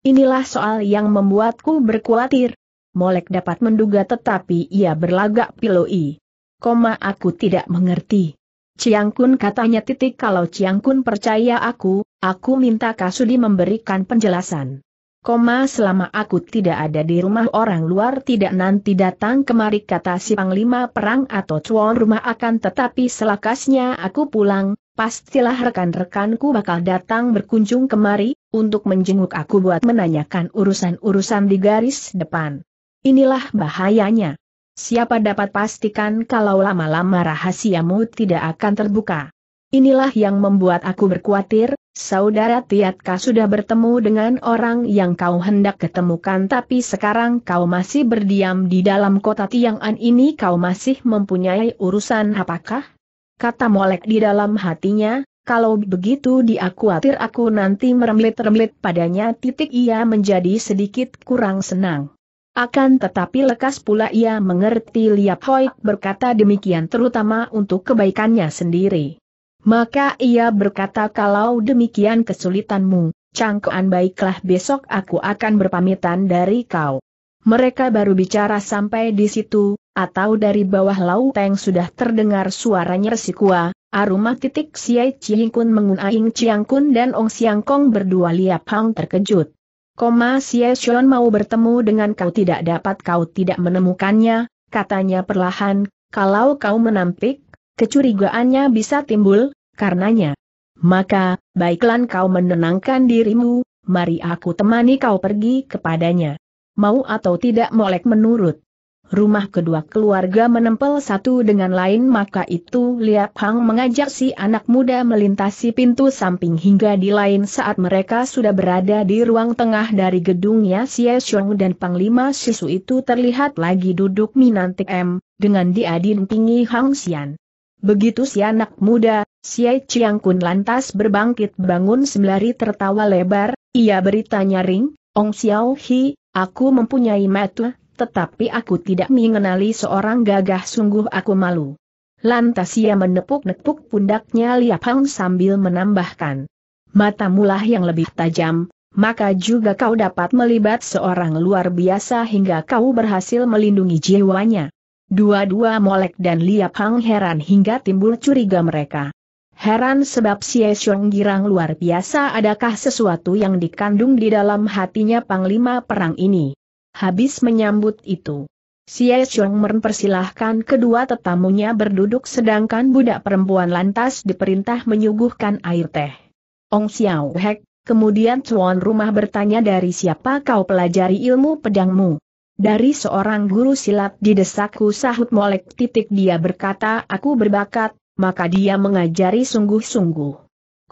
Inilah soal yang membuatku berkhawatir. Molek dapat menduga tetapi ia berlagak piloi koma aku tidak mengerti. Ciang Kun katanya titik kalau Ciang Kun percaya aku, aku minta Kasudi memberikan penjelasan. Koma selama aku tidak ada di rumah orang luar tidak nanti datang kemari kata si Panglima Perang atau cuan rumah akan tetapi selakasnya aku pulang, pastilah rekan-rekanku bakal datang berkunjung kemari, untuk menjenguk aku buat menanyakan urusan-urusan di garis depan. Inilah bahayanya. Siapa dapat pastikan kalau lama-lama rahasiamu tidak akan terbuka? Inilah yang membuat aku berkhawatir, saudara Tiatka sudah bertemu dengan orang yang kau hendak ketemukan tapi sekarang kau masih berdiam di dalam kota Tiang'an ini kau masih mempunyai urusan apakah? Kata Molek di dalam hatinya, kalau begitu dia khawatir aku nanti meremlit-remlit padanya titik ia menjadi sedikit kurang senang. Akan tetapi lekas pula ia mengerti Liap Hoi berkata demikian terutama untuk kebaikannya sendiri. Maka ia berkata kalau demikian kesulitanmu, cangkoan baiklah besok aku akan berpamitan dari kau. Mereka baru bicara sampai di situ, atau dari bawah laut yang sudah terdengar suaranya Resikua, Aroma titik Siai Cihingkun mengunaing Ciangkun dan Ong Siang Kong berdua Liap Hang terkejut. Koma Xion mau bertemu dengan kau tidak dapat kau tidak menemukannya, katanya perlahan, kalau kau menampik, kecurigaannya bisa timbul, karenanya. Maka, baiklah kau menenangkan dirimu, mari aku temani kau pergi kepadanya. Mau atau tidak molek menurut rumah kedua keluarga menempel satu dengan lain maka itu Liap Hang mengajak si anak muda melintasi pintu samping hingga di lain saat mereka sudah berada di ruang tengah dari gedungnya Xie Xiong dan Panglima Sisu itu terlihat lagi duduk minantik M, dengan diadin tinggi Hang Xian. Begitu si anak muda, Xie Chiang Kun lantas berbangkit bangun sembari tertawa lebar, ia beritanya ring, Ong Xiao Hi, aku mempunyai metu tetapi aku tidak mengenali seorang gagah sungguh aku malu. Lantas ia menepuk-nepuk pundaknya Liap Hang sambil menambahkan. mata Matamulah yang lebih tajam, maka juga kau dapat melibat seorang luar biasa hingga kau berhasil melindungi jiwanya. Dua-dua Molek dan Liap Hang heran hingga timbul curiga mereka. Heran sebab si Esyong girang luar biasa adakah sesuatu yang dikandung di dalam hatinya Panglima Perang ini. Habis menyambut itu, Xie Chong mempersilahkan kedua tetamunya berduduk sedangkan budak perempuan lantas diperintah menyuguhkan air teh. Ong Xiao Hek, kemudian tuan rumah bertanya dari siapa kau pelajari ilmu pedangmu. Dari seorang guru silat di desaku sahut molek titik dia berkata aku berbakat, maka dia mengajari sungguh-sungguh.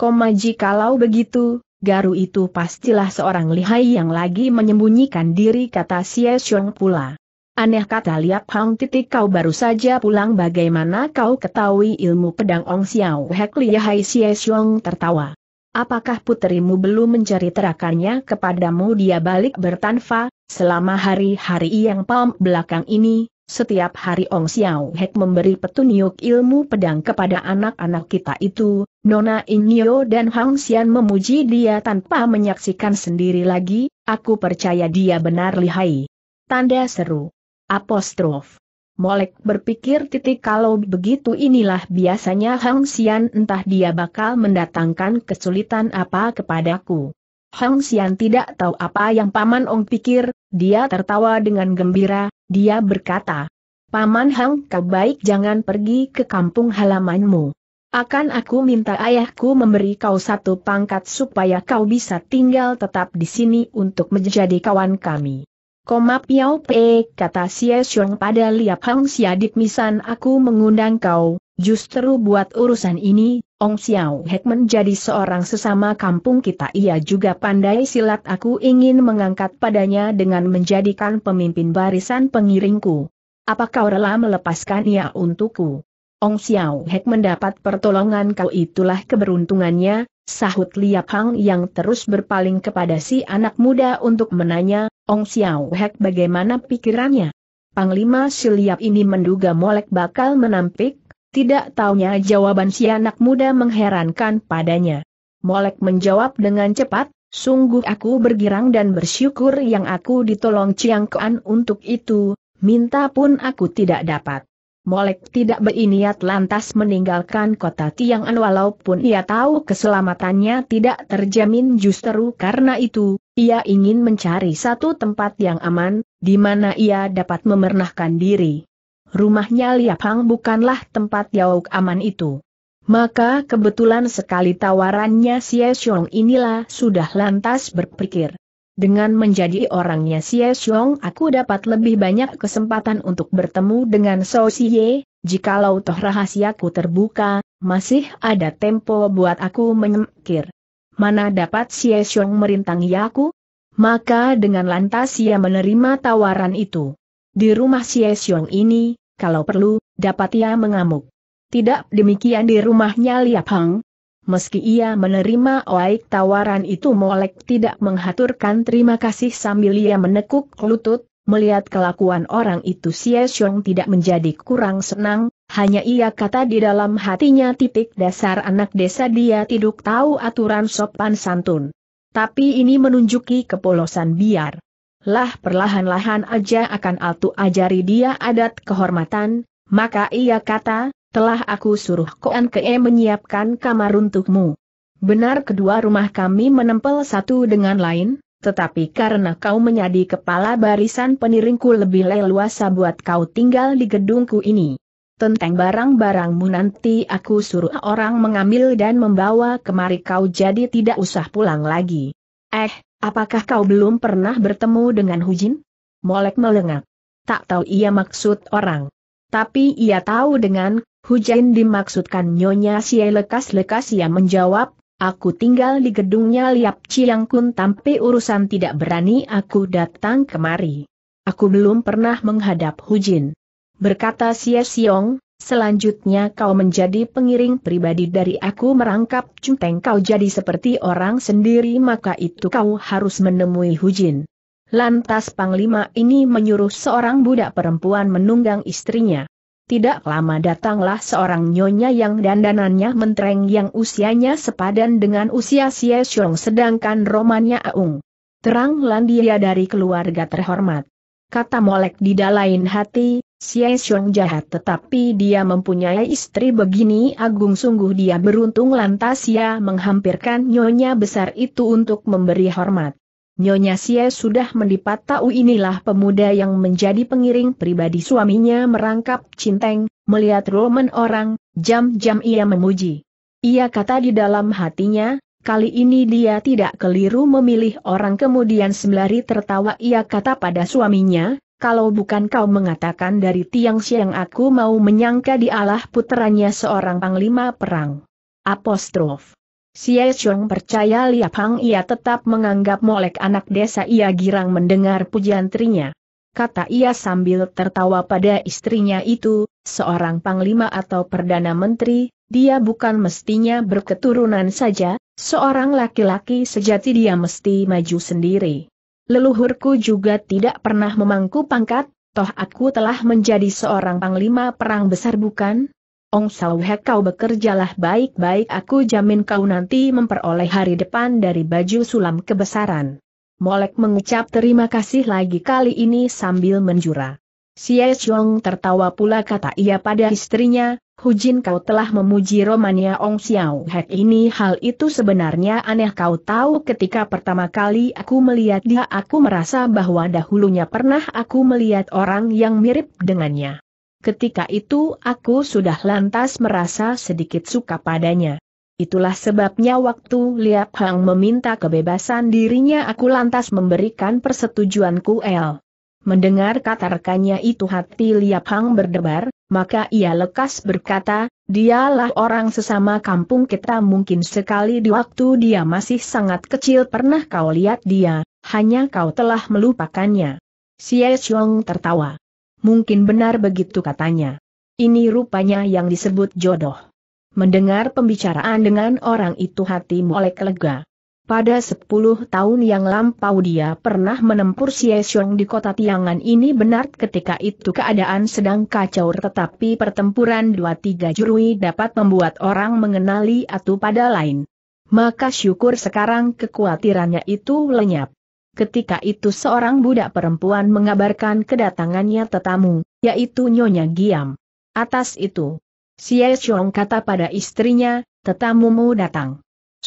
Komaji kalau begitu, Garu itu pastilah seorang lihai yang lagi menyembunyikan diri kata Xie Xiong pula. Aneh kata Liap Hang titik kau baru saja pulang bagaimana kau ketahui ilmu pedang Ong Xiao Hek Lihai Xie Xiong tertawa. Apakah putrimu belum mencari terakannya kepadamu dia balik bertanfa, selama hari-hari yang pam belakang ini, setiap hari Ong Xiao Hek memberi petunjuk ilmu pedang kepada anak-anak kita itu, Nona Inyo dan Hang Xian memuji dia tanpa menyaksikan sendiri lagi, aku percaya dia benar lihai. Tanda seru. Apostrof. Molek berpikir titik kalau begitu inilah biasanya Hang Xian entah dia bakal mendatangkan kesulitan apa kepadaku. Hang Xian tidak tahu apa yang Paman Ong pikir, dia tertawa dengan gembira, dia berkata, Paman Hang kau baik jangan pergi ke kampung halamanmu. Akan aku minta ayahku memberi kau satu pangkat supaya kau bisa tinggal tetap di sini untuk menjadi kawan kami. Koma Piao Pe, kata Xie Xiong pada Liap Hang Siadik Misan aku mengundang kau, Justru buat urusan ini, Ong Xiao Hek menjadi seorang sesama kampung kita ia juga pandai silat aku ingin mengangkat padanya dengan menjadikan pemimpin barisan pengiringku. Apa kau rela melepaskan ia untukku? Ong Xiao Hek mendapat pertolongan kau itulah keberuntungannya, sahut Liap Hang yang terus berpaling kepada si anak muda untuk menanya, Ong Xiao Hek bagaimana pikirannya? Panglima Siliap ini menduga Molek bakal menampik, tidak taunya jawaban si anak muda mengherankan padanya. Molek menjawab dengan cepat, sungguh aku bergirang dan bersyukur yang aku ditolong Chiang untuk itu, minta pun aku tidak dapat. Molek tidak berniat lantas meninggalkan kota Tiang'an walaupun ia tahu keselamatannya tidak terjamin justru karena itu, ia ingin mencari satu tempat yang aman, di mana ia dapat memernahkan diri rumahnya Liapang bukanlah tempat yauk aman itu. Maka kebetulan sekali tawarannya Xie Xiong inilah sudah lantas berpikir. Dengan menjadi orangnya Xie Xiong aku dapat lebih banyak kesempatan untuk bertemu dengan So Xie, jikalau toh rahasiaku terbuka, masih ada tempo buat aku menyemkir. Mana dapat Xie Xiong merintangi aku? Maka dengan lantas ia menerima tawaran itu. Di rumah Xie Xiong ini, kalau perlu, dapat ia mengamuk. Tidak demikian di rumahnya Liap Hang. Meski ia menerima oaik tawaran itu Molek tidak menghaturkan terima kasih sambil ia menekuk lutut, melihat kelakuan orang itu Xie Xiong tidak menjadi kurang senang, hanya ia kata di dalam hatinya titik dasar anak desa dia tidak tahu aturan sopan santun. Tapi ini menunjuki kepolosan biar. Lah perlahan-lahan aja akan Altu ajari dia adat kehormatan, maka ia kata, telah aku suruh Koan kee menyiapkan kamar untukmu. Benar kedua rumah kami menempel satu dengan lain, tetapi karena kau menjadi kepala barisan peniringku lebih leluasa buat kau tinggal di gedungku ini. Tentang barang-barangmu nanti aku suruh orang mengambil dan membawa kemari kau jadi tidak usah pulang lagi. Eh, Apakah kau belum pernah bertemu dengan Hujin? Molek melengak. Tak tahu ia maksud orang. Tapi ia tahu dengan Hujin dimaksudkan Nyonya Sia lekas-lekas ia menjawab, aku tinggal di gedungnya Liap Chiang Kun tapi urusan tidak berani aku datang kemari. Aku belum pernah menghadap Hujin. Berkata Xie Siong. Selanjutnya kau menjadi pengiring pribadi dari aku merangkap Cunteng kau jadi seperti orang sendiri maka itu kau harus menemui Hujin. Lantas Panglima ini menyuruh seorang budak perempuan menunggang istrinya. Tidak lama datanglah seorang nyonya yang dandanannya mentereng yang usianya sepadan dengan usia sia Xiong sedangkan romannya Aung. Terang dia dari keluarga terhormat. Kata Molek di dalain hati, Xie Xiong jahat tetapi dia mempunyai istri begini agung sungguh dia beruntung lantas ia menghampirkan nyonya besar itu untuk memberi hormat. Nyonya Sia sudah mendipat tahu inilah pemuda yang menjadi pengiring pribadi suaminya merangkap cinteng, melihat roman orang, jam-jam ia memuji. Ia kata di dalam hatinya, kali ini dia tidak keliru memilih orang kemudian sembari tertawa ia kata pada suaminya, kalau bukan kau mengatakan dari tiang siang aku mau menyangka dialah puteranya seorang panglima perang. Apostrof. Xie Chong percaya Liap Hang ia tetap menganggap molek anak desa ia girang mendengar pujian trinya. Kata ia sambil tertawa pada istrinya itu, seorang panglima atau perdana menteri, dia bukan mestinya berketurunan saja, seorang laki-laki sejati dia mesti maju sendiri leluhurku juga tidak pernah memangku pangkat, toh aku telah menjadi seorang panglima perang besar bukan? Ong Sauhe kau bekerjalah baik-baik aku jamin kau nanti memperoleh hari depan dari baju sulam kebesaran. Molek mengucap terima kasih lagi kali ini sambil menjura. Xie Chong tertawa pula kata ia pada istrinya, Hujin kau telah memuji Romania Ong Xiao Hek ini hal itu sebenarnya aneh kau tahu ketika pertama kali aku melihat dia aku merasa bahwa dahulunya pernah aku melihat orang yang mirip dengannya. Ketika itu aku sudah lantas merasa sedikit suka padanya. Itulah sebabnya waktu Liap Hang meminta kebebasan dirinya aku lantas memberikan persetujuanku El. Mendengar kata rekannya itu hati Liap Hang berdebar, maka ia lekas berkata, dialah orang sesama kampung kita mungkin sekali di waktu dia masih sangat kecil pernah kau lihat dia, hanya kau telah melupakannya. Xie Chong tertawa. Mungkin benar begitu katanya. Ini rupanya yang disebut jodoh. Mendengar pembicaraan dengan orang itu hatimu oleh kelega. Pada 10 tahun yang lampau dia pernah menempur Siesiong di kota Tiangan ini benar ketika itu keadaan sedang kacau tetapi pertempuran dua tiga jurui dapat membuat orang mengenali atau pada lain. Maka syukur sekarang kekhawatirannya itu lenyap. Ketika itu seorang budak perempuan mengabarkan kedatangannya tetamu, yaitu Nyonya Giam. Atas itu, Siesiong kata pada istrinya, tetamumu datang.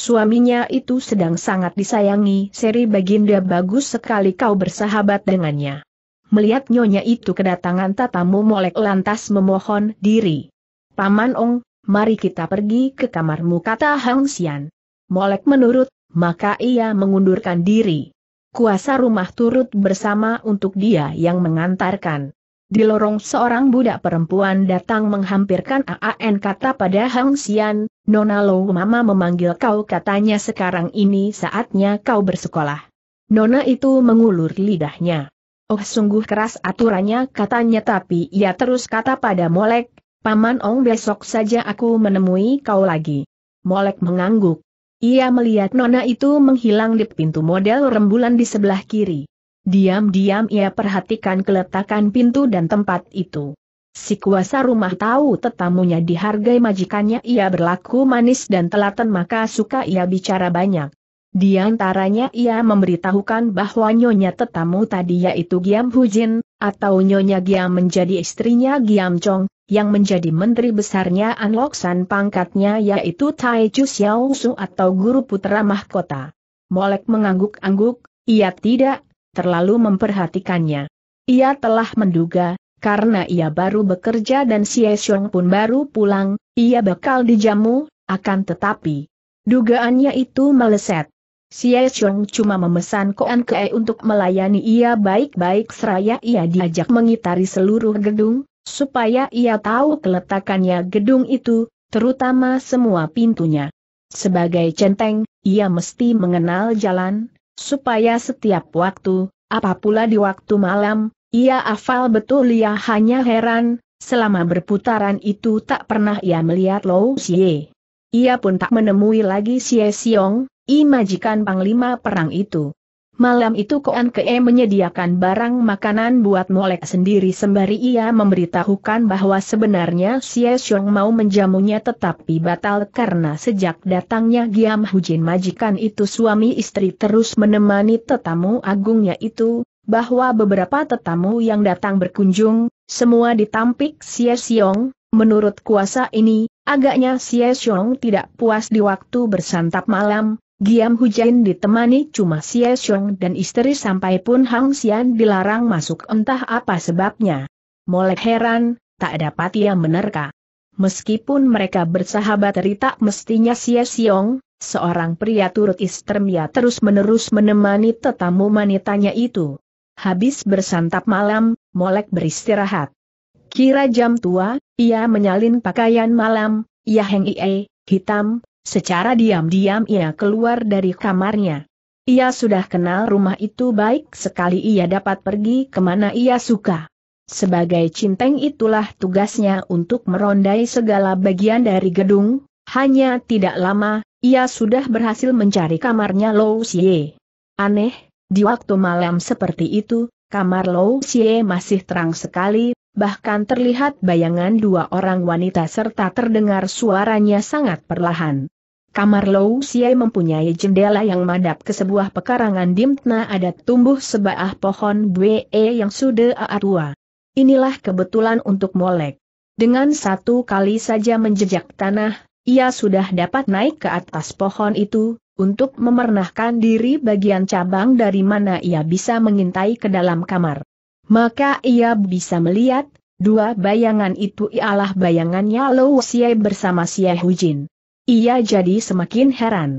Suaminya itu sedang sangat disayangi, Seri Baginda bagus sekali kau bersahabat dengannya. Melihat nyonya itu kedatangan tatamu molek lantas memohon diri. Paman Ong, mari kita pergi ke kamarmu kata Hang Xian. Molek menurut, maka ia mengundurkan diri. Kuasa rumah turut bersama untuk dia yang mengantarkan. Di lorong seorang budak perempuan datang menghampirkan AAN kata pada Hang Xian, Nona Lo Mama memanggil kau katanya sekarang ini saatnya kau bersekolah. Nona itu mengulur lidahnya. Oh sungguh keras aturannya katanya tapi ia terus kata pada Molek, Paman Ong besok saja aku menemui kau lagi. Molek mengangguk. Ia melihat Nona itu menghilang di pintu model rembulan di sebelah kiri. Diam-diam ia perhatikan keletakan pintu dan tempat itu. Si kuasa rumah tahu tetamunya dihargai majikannya ia berlaku manis dan telaten maka suka ia bicara banyak. Di antaranya ia memberitahukan bahwa nyonya tetamu tadi yaitu Giam Hujin, atau nyonya Giam menjadi istrinya Giam Chong, yang menjadi menteri besarnya An Loksan pangkatnya yaitu Tai Chu Xiao Su atau guru putra mahkota. Molek mengangguk-angguk, ia tidak terlalu memperhatikannya. Ia telah menduga, karena ia baru bekerja dan Xie Xiong pun baru pulang, ia bakal dijamu, akan tetapi. Dugaannya itu meleset. Xie Xiong cuma memesan Koan Kei untuk melayani ia baik-baik seraya ia diajak mengitari seluruh gedung, supaya ia tahu keletakannya gedung itu, terutama semua pintunya. Sebagai centeng, ia mesti mengenal jalan, Supaya setiap waktu, apa di waktu malam, ia afal betul ia hanya heran, selama berputaran itu tak pernah ia melihat Lou Xie. Ia pun tak menemui lagi Xie Xiong, imajikan panglima perang itu. Malam itu Koan Kee menyediakan barang makanan buat Molek sendiri sembari ia memberitahukan bahwa sebenarnya Xie Xiong mau menjamunya tetapi batal karena sejak datangnya Giam Hujin majikan itu suami istri terus menemani tetamu agungnya itu, bahwa beberapa tetamu yang datang berkunjung, semua ditampik Xie Xiong, menurut kuasa ini, agaknya Xie Xiong tidak puas di waktu bersantap malam, Giam Hujain ditemani cuma Xie Xiong dan istri sampai pun Hang Xian dilarang masuk entah apa sebabnya. Molek heran, tak dapat ia menerka. Meskipun mereka bersahabat rita mestinya Xie Xiong, seorang pria turut istremia terus-menerus menemani tetamu manitanya itu. Habis bersantap malam, Molek beristirahat. Kira jam tua, ia menyalin pakaian malam, ia heng ie, hitam, Secara diam-diam ia keluar dari kamarnya. Ia sudah kenal rumah itu baik sekali ia dapat pergi kemana ia suka. Sebagai cinteng itulah tugasnya untuk merondai segala bagian dari gedung, hanya tidak lama, ia sudah berhasil mencari kamarnya Lou Xie. Aneh, di waktu malam seperti itu, kamar Lou Xie masih terang sekali, bahkan terlihat bayangan dua orang wanita serta terdengar suaranya sangat perlahan. Kamar Lou Xie mempunyai jendela yang madap ke sebuah pekarangan dimtna ada tumbuh sebaah pohon bue yang sudah tua. Inilah kebetulan untuk molek. Dengan satu kali saja menjejak tanah, ia sudah dapat naik ke atas pohon itu, untuk memernahkan diri bagian cabang dari mana ia bisa mengintai ke dalam kamar maka ia bisa melihat, dua bayangan itu ialah bayangannya Lo Xie bersama Xie Hujin. Ia jadi semakin heran.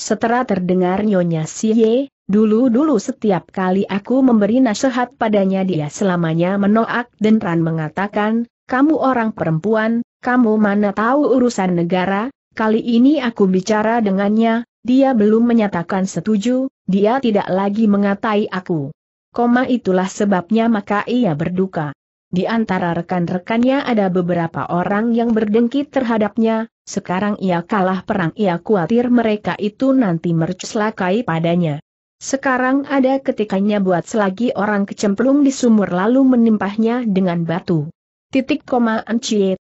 Setelah terdengar Nyonya Xie, dulu-dulu setiap kali aku memberi nasihat padanya dia selamanya menoak dan Ran mengatakan, kamu orang perempuan, kamu mana tahu urusan negara, kali ini aku bicara dengannya, dia belum menyatakan setuju, dia tidak lagi mengatai aku. Koma itulah sebabnya maka ia berduka. Di antara rekan-rekannya ada beberapa orang yang berdengki terhadapnya, sekarang ia kalah perang ia khawatir mereka itu nanti mercelakai padanya. Sekarang ada ketikanya buat selagi orang kecemplung di sumur lalu menimpahnya dengan batu. Titik koma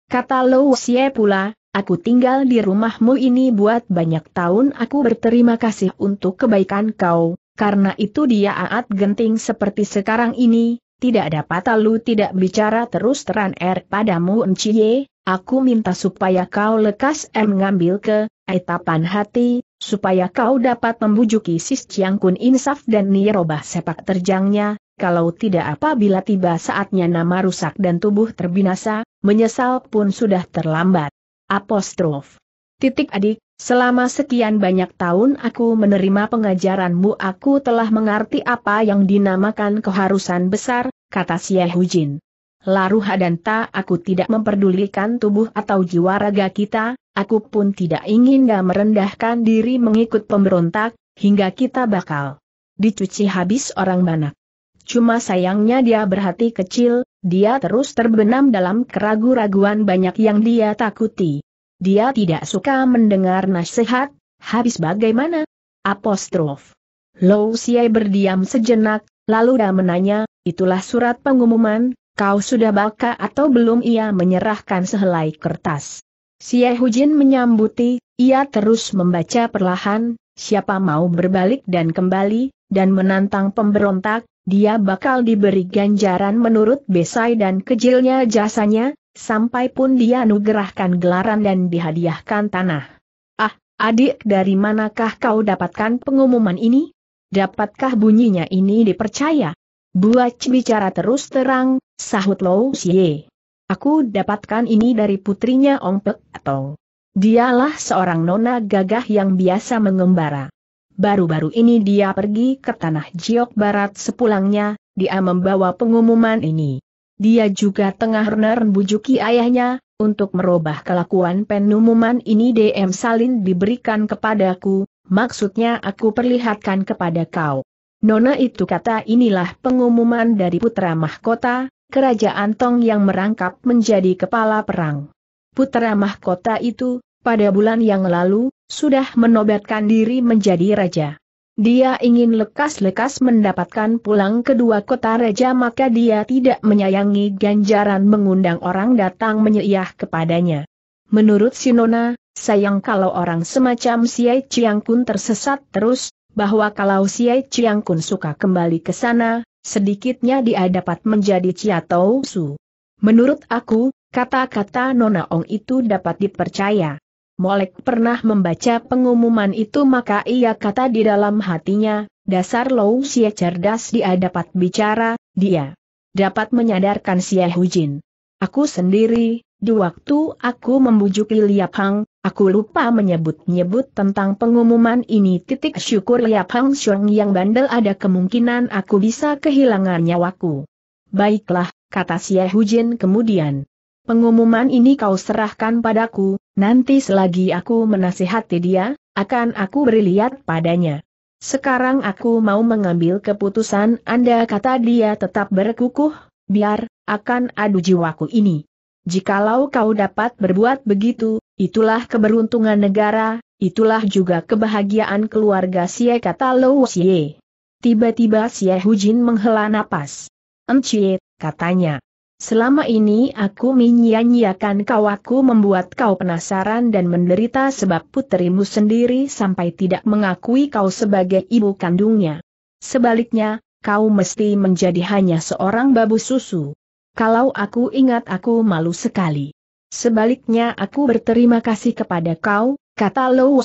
kata Lou pula, aku tinggal di rumahmu ini buat banyak tahun aku berterima kasih untuk kebaikan kau, karena itu dia aat genting seperti sekarang ini, tidak dapat lalu tidak bicara terus terang er padamu enciye, aku minta supaya kau lekas mengambil ngambil ke, etapan hati, supaya kau dapat membujuki sis Chiang Kun insaf dan nirobah sepak terjangnya, kalau tidak apabila tiba saatnya nama rusak dan tubuh terbinasa, menyesal pun sudah terlambat. Apostrof. Titik adik, Selama sekian banyak tahun aku menerima pengajaranmu aku telah mengerti apa yang dinamakan keharusan besar, kata Sia Hujin. Laruh dan ta aku tidak memperdulikan tubuh atau jiwa raga kita, aku pun tidak ingin gak merendahkan diri mengikut pemberontak, hingga kita bakal dicuci habis orang banak. Cuma sayangnya dia berhati kecil, dia terus terbenam dalam keragu-raguan banyak yang dia takuti. Dia tidak suka mendengar nasihat, habis bagaimana? Apostrof. Low Siai berdiam sejenak, lalu dia menanya, itulah surat pengumuman, kau sudah baca atau belum ia menyerahkan sehelai kertas. Siai Hujin menyambuti, ia terus membaca perlahan, siapa mau berbalik dan kembali, dan menantang pemberontak, dia bakal diberi ganjaran menurut besai dan kecilnya jasanya, sampai pun dia nugerahkan gelaran dan dihadiahkan tanah. Ah, adik dari manakah kau dapatkan pengumuman ini? Dapatkah bunyinya ini dipercaya? Buat bicara terus terang, sahut Lou Xie. Aku dapatkan ini dari putrinya Ong Pek Tong. Dialah seorang nona gagah yang biasa mengembara. Baru-baru ini dia pergi ke tanah Jiok Barat sepulangnya, dia membawa pengumuman ini. Dia juga tengah bujuki ayahnya, untuk merubah kelakuan penumuman ini DM Salin diberikan kepadaku, maksudnya aku perlihatkan kepada kau. Nona itu kata inilah pengumuman dari putra mahkota, kerajaan Tong yang merangkap menjadi kepala perang. Putra mahkota itu, pada bulan yang lalu, sudah menobatkan diri menjadi raja. Dia ingin lekas-lekas mendapatkan pulang kedua kota raja maka dia tidak menyayangi ganjaran mengundang orang datang menyeriah kepadanya. Menurut Sinona, sayang kalau orang semacam Siai Chiang Kun tersesat terus, bahwa kalau Siai Chiang Kun suka kembali ke sana, sedikitnya dia dapat menjadi Chia Tau Su. Menurut aku, kata-kata Nona Ong itu dapat dipercaya. Molek pernah membaca pengumuman itu maka ia kata di dalam hatinya, dasar Lou Xie cerdas dia dapat bicara, dia dapat menyadarkan Xie Hujin. Aku sendiri, di waktu aku membujuk Liap Hang, aku lupa menyebut-nyebut tentang pengumuman ini titik syukur Liap Hang Xiong yang bandel ada kemungkinan aku bisa kehilangan nyawaku. Baiklah, kata Xie Hujin kemudian. Pengumuman ini kau serahkan padaku, nanti selagi aku menasihati dia, akan aku beri lihat padanya. Sekarang aku mau mengambil keputusan Anda kata dia tetap berkukuh, biar, akan adu jiwaku ini. Jikalau kau dapat berbuat begitu, itulah keberuntungan negara, itulah juga kebahagiaan keluarga Xie kata Lou Xie. Tiba-tiba Xie Hujin menghela napas. Enciet, katanya. Selama ini aku menyia-nyiakan kau aku membuat kau penasaran dan menderita sebab putrimu sendiri sampai tidak mengakui kau sebagai ibu kandungnya. Sebaliknya, kau mesti menjadi hanya seorang babu susu. Kalau aku ingat aku malu sekali. Sebaliknya aku berterima kasih kepada kau, kata Lo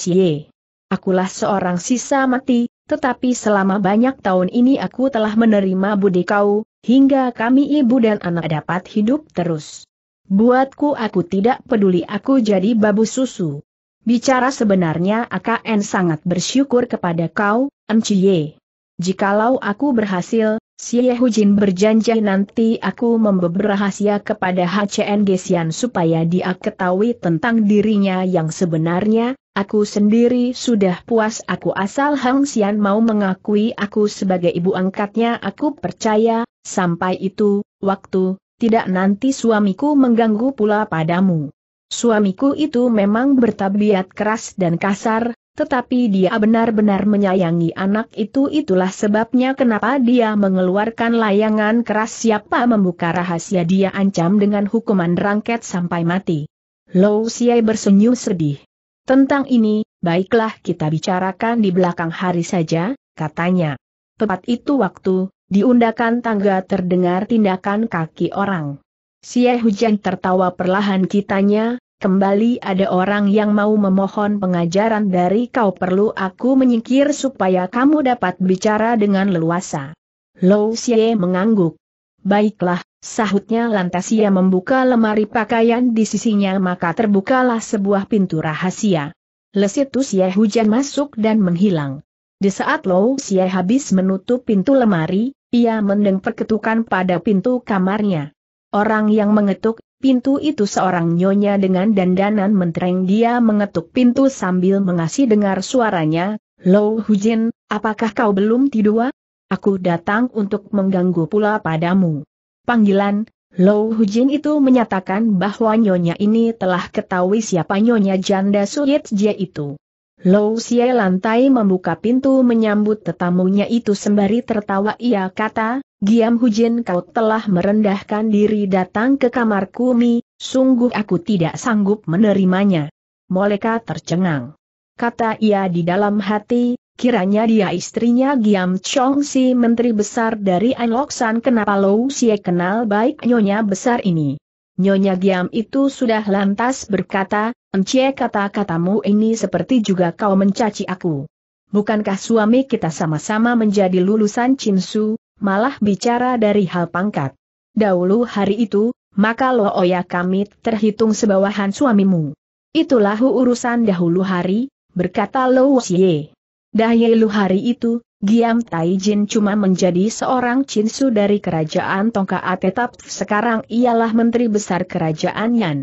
Akulah seorang sisa mati, tetapi selama banyak tahun ini aku telah menerima budi kau, hingga kami ibu dan anak dapat hidup terus. Buatku aku tidak peduli aku jadi babu susu. Bicara sebenarnya AKN sangat bersyukur kepada kau, Enciye. Jikalau aku berhasil, si Hujin berjanji nanti aku membeber rahasia kepada HCN Gesian supaya dia ketahui tentang dirinya yang sebenarnya, aku sendiri sudah puas aku asal Hang Xian mau mengakui aku sebagai ibu angkatnya aku percaya, Sampai itu, waktu, tidak nanti suamiku mengganggu pula padamu. Suamiku itu memang bertabiat keras dan kasar, tetapi dia benar-benar menyayangi anak itu itulah sebabnya kenapa dia mengeluarkan layangan keras siapa membuka rahasia dia ancam dengan hukuman rangket sampai mati. Low Siai bersenyum sedih. Tentang ini, baiklah kita bicarakan di belakang hari saja, katanya. Tepat itu waktu, di undakan tangga terdengar tindakan kaki orang. Si Hujan tertawa perlahan kitanya, kembali ada orang yang mau memohon pengajaran dari kau perlu aku menyingkir supaya kamu dapat bicara dengan leluasa. Lo Xie mengangguk. Baiklah, sahutnya lantas ia membuka lemari pakaian di sisinya maka terbukalah sebuah pintu rahasia. Lesitus Xie Hujan masuk dan menghilang. Di saat Lou Xie habis menutup pintu lemari, ia mendeng perketukan pada pintu kamarnya. Orang yang mengetuk pintu itu seorang nyonya dengan dandanan mentereng dia mengetuk pintu sambil mengasih dengar suaranya, Lou Hujin, apakah kau belum tidur? Aku datang untuk mengganggu pula padamu. Panggilan, Lou Hujin itu menyatakan bahwa nyonya ini telah ketahui siapa nyonya janda Suyet Jie itu. Lou Xie lantai membuka pintu menyambut tetamunya itu sembari tertawa ia kata, Giam Hujin kau telah merendahkan diri datang ke kamar kumi, sungguh aku tidak sanggup menerimanya. Moleka tercengang. Kata ia di dalam hati, kiranya dia istrinya Giam Chong si menteri besar dari Anloksan kenapa Lou Xie kenal baik nyonya besar ini. Nyonya Giam itu sudah lantas berkata, Ence kata-katamu ini seperti juga kau mencaci aku. Bukankah suami kita sama-sama menjadi lulusan Cinsu, malah bicara dari hal pangkat. Dahulu hari itu, maka oya oh kami terhitung sebawahan suamimu. Itulah urusan dahulu hari, berkata Lo wosye. Dahulu hari itu, Giam Taijin cuma menjadi seorang cinsu dari kerajaan Tongka tetap sekarang ialah menteri besar kerajaan Yan.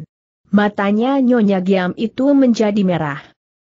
Matanya Nyonya Giam itu menjadi merah.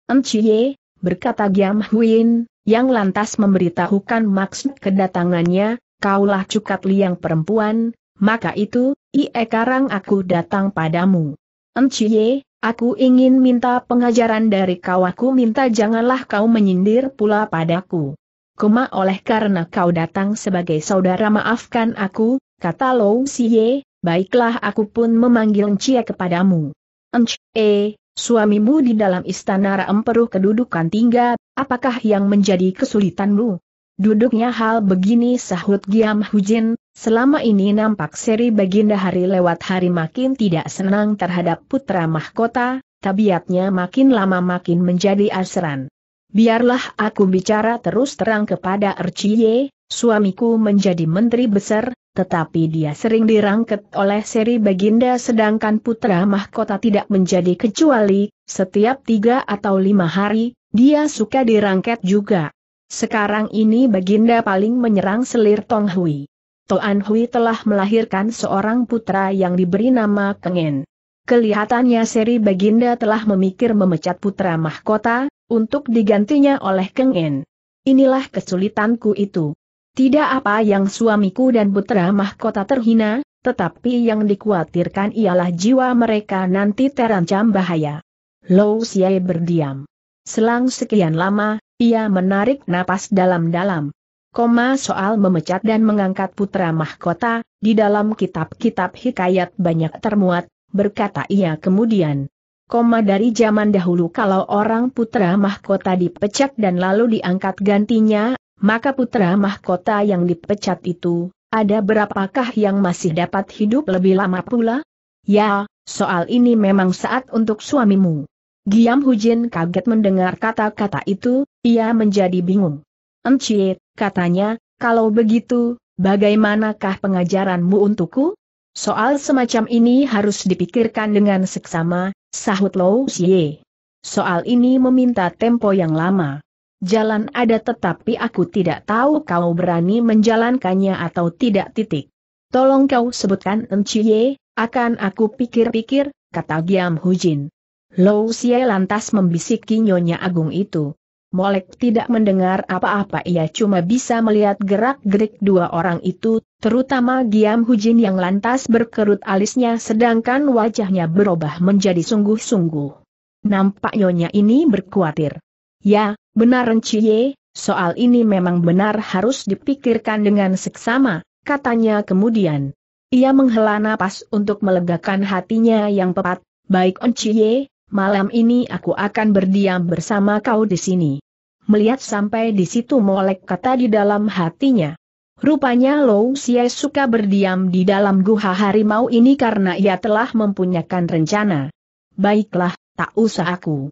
Enciye, berkata Giam Huin, yang lantas memberitahukan maksud kedatangannya, kaulah cukat liang perempuan, maka itu, ie karang aku datang padamu. Enciye, aku ingin minta pengajaran dari kau aku minta janganlah kau menyindir pula padaku. Kuma oleh karena kau datang sebagai saudara maafkan aku, kata Lou Siye, baiklah aku pun memanggil Encie kepadamu. Enc, eh, suamimu di dalam istana emperuh kedudukan tinggal. apakah yang menjadi kesulitanmu? Duduknya hal begini sahut Giam Hujin, selama ini nampak seri Baginda hari lewat hari makin tidak senang terhadap putra mahkota, tabiatnya makin lama makin menjadi asran. Biarlah aku bicara terus terang kepada Erciye, suamiku menjadi menteri besar, tetapi dia sering dirangket oleh seri Baginda sedangkan putra mahkota tidak menjadi kecuali, setiap tiga atau lima hari, dia suka dirangket juga. Sekarang ini Baginda paling menyerang selir Tong Hui. Toan Hui telah melahirkan seorang putra yang diberi nama Kengen. Kelihatannya seri Baginda telah memikir memecat putra mahkota, untuk digantinya oleh Kengen. Inilah kesulitanku itu. Tidak apa yang suamiku dan putra mahkota terhina, tetapi yang dikhawatirkan ialah jiwa mereka nanti terancam bahaya. Lou Siai berdiam. Selang sekian lama, ia menarik napas dalam-dalam. Koma soal memecat dan mengangkat putra mahkota, di dalam kitab-kitab hikayat banyak termuat, berkata ia kemudian. Koma dari zaman dahulu kalau orang putra mahkota dipecat dan lalu diangkat gantinya maka putra mahkota yang dipecat itu, ada berapakah yang masih dapat hidup lebih lama pula? Ya, soal ini memang saat untuk suamimu. Giam Hujin kaget mendengar kata-kata itu, ia menjadi bingung. Encik, katanya, kalau begitu, bagaimanakah pengajaranmu untukku? Soal semacam ini harus dipikirkan dengan seksama, sahut Lou Xie. Soal ini meminta tempo yang lama. Jalan ada tetapi aku tidak tahu kau berani menjalankannya atau tidak titik. Tolong kau sebutkan Enciye, akan aku pikir-pikir, kata Giam Hujin. Lou Xie lantas membisiki Nyonya Agung itu. Molek tidak mendengar apa-apa ia cuma bisa melihat gerak-gerik dua orang itu, terutama Giam Hujin yang lantas berkerut alisnya sedangkan wajahnya berubah menjadi sungguh-sungguh. Nampak nyonya ini berkuatir. Ya, Benar Enciye, soal ini memang benar harus dipikirkan dengan seksama, katanya kemudian. Ia menghela napas untuk melegakan hatinya yang pepat, baik Enciye, malam ini aku akan berdiam bersama kau di sini. Melihat sampai di situ molek kata di dalam hatinya. Rupanya Lou Xie suka berdiam di dalam guha harimau ini karena ia telah mempunyakan rencana. Baiklah, tak usah aku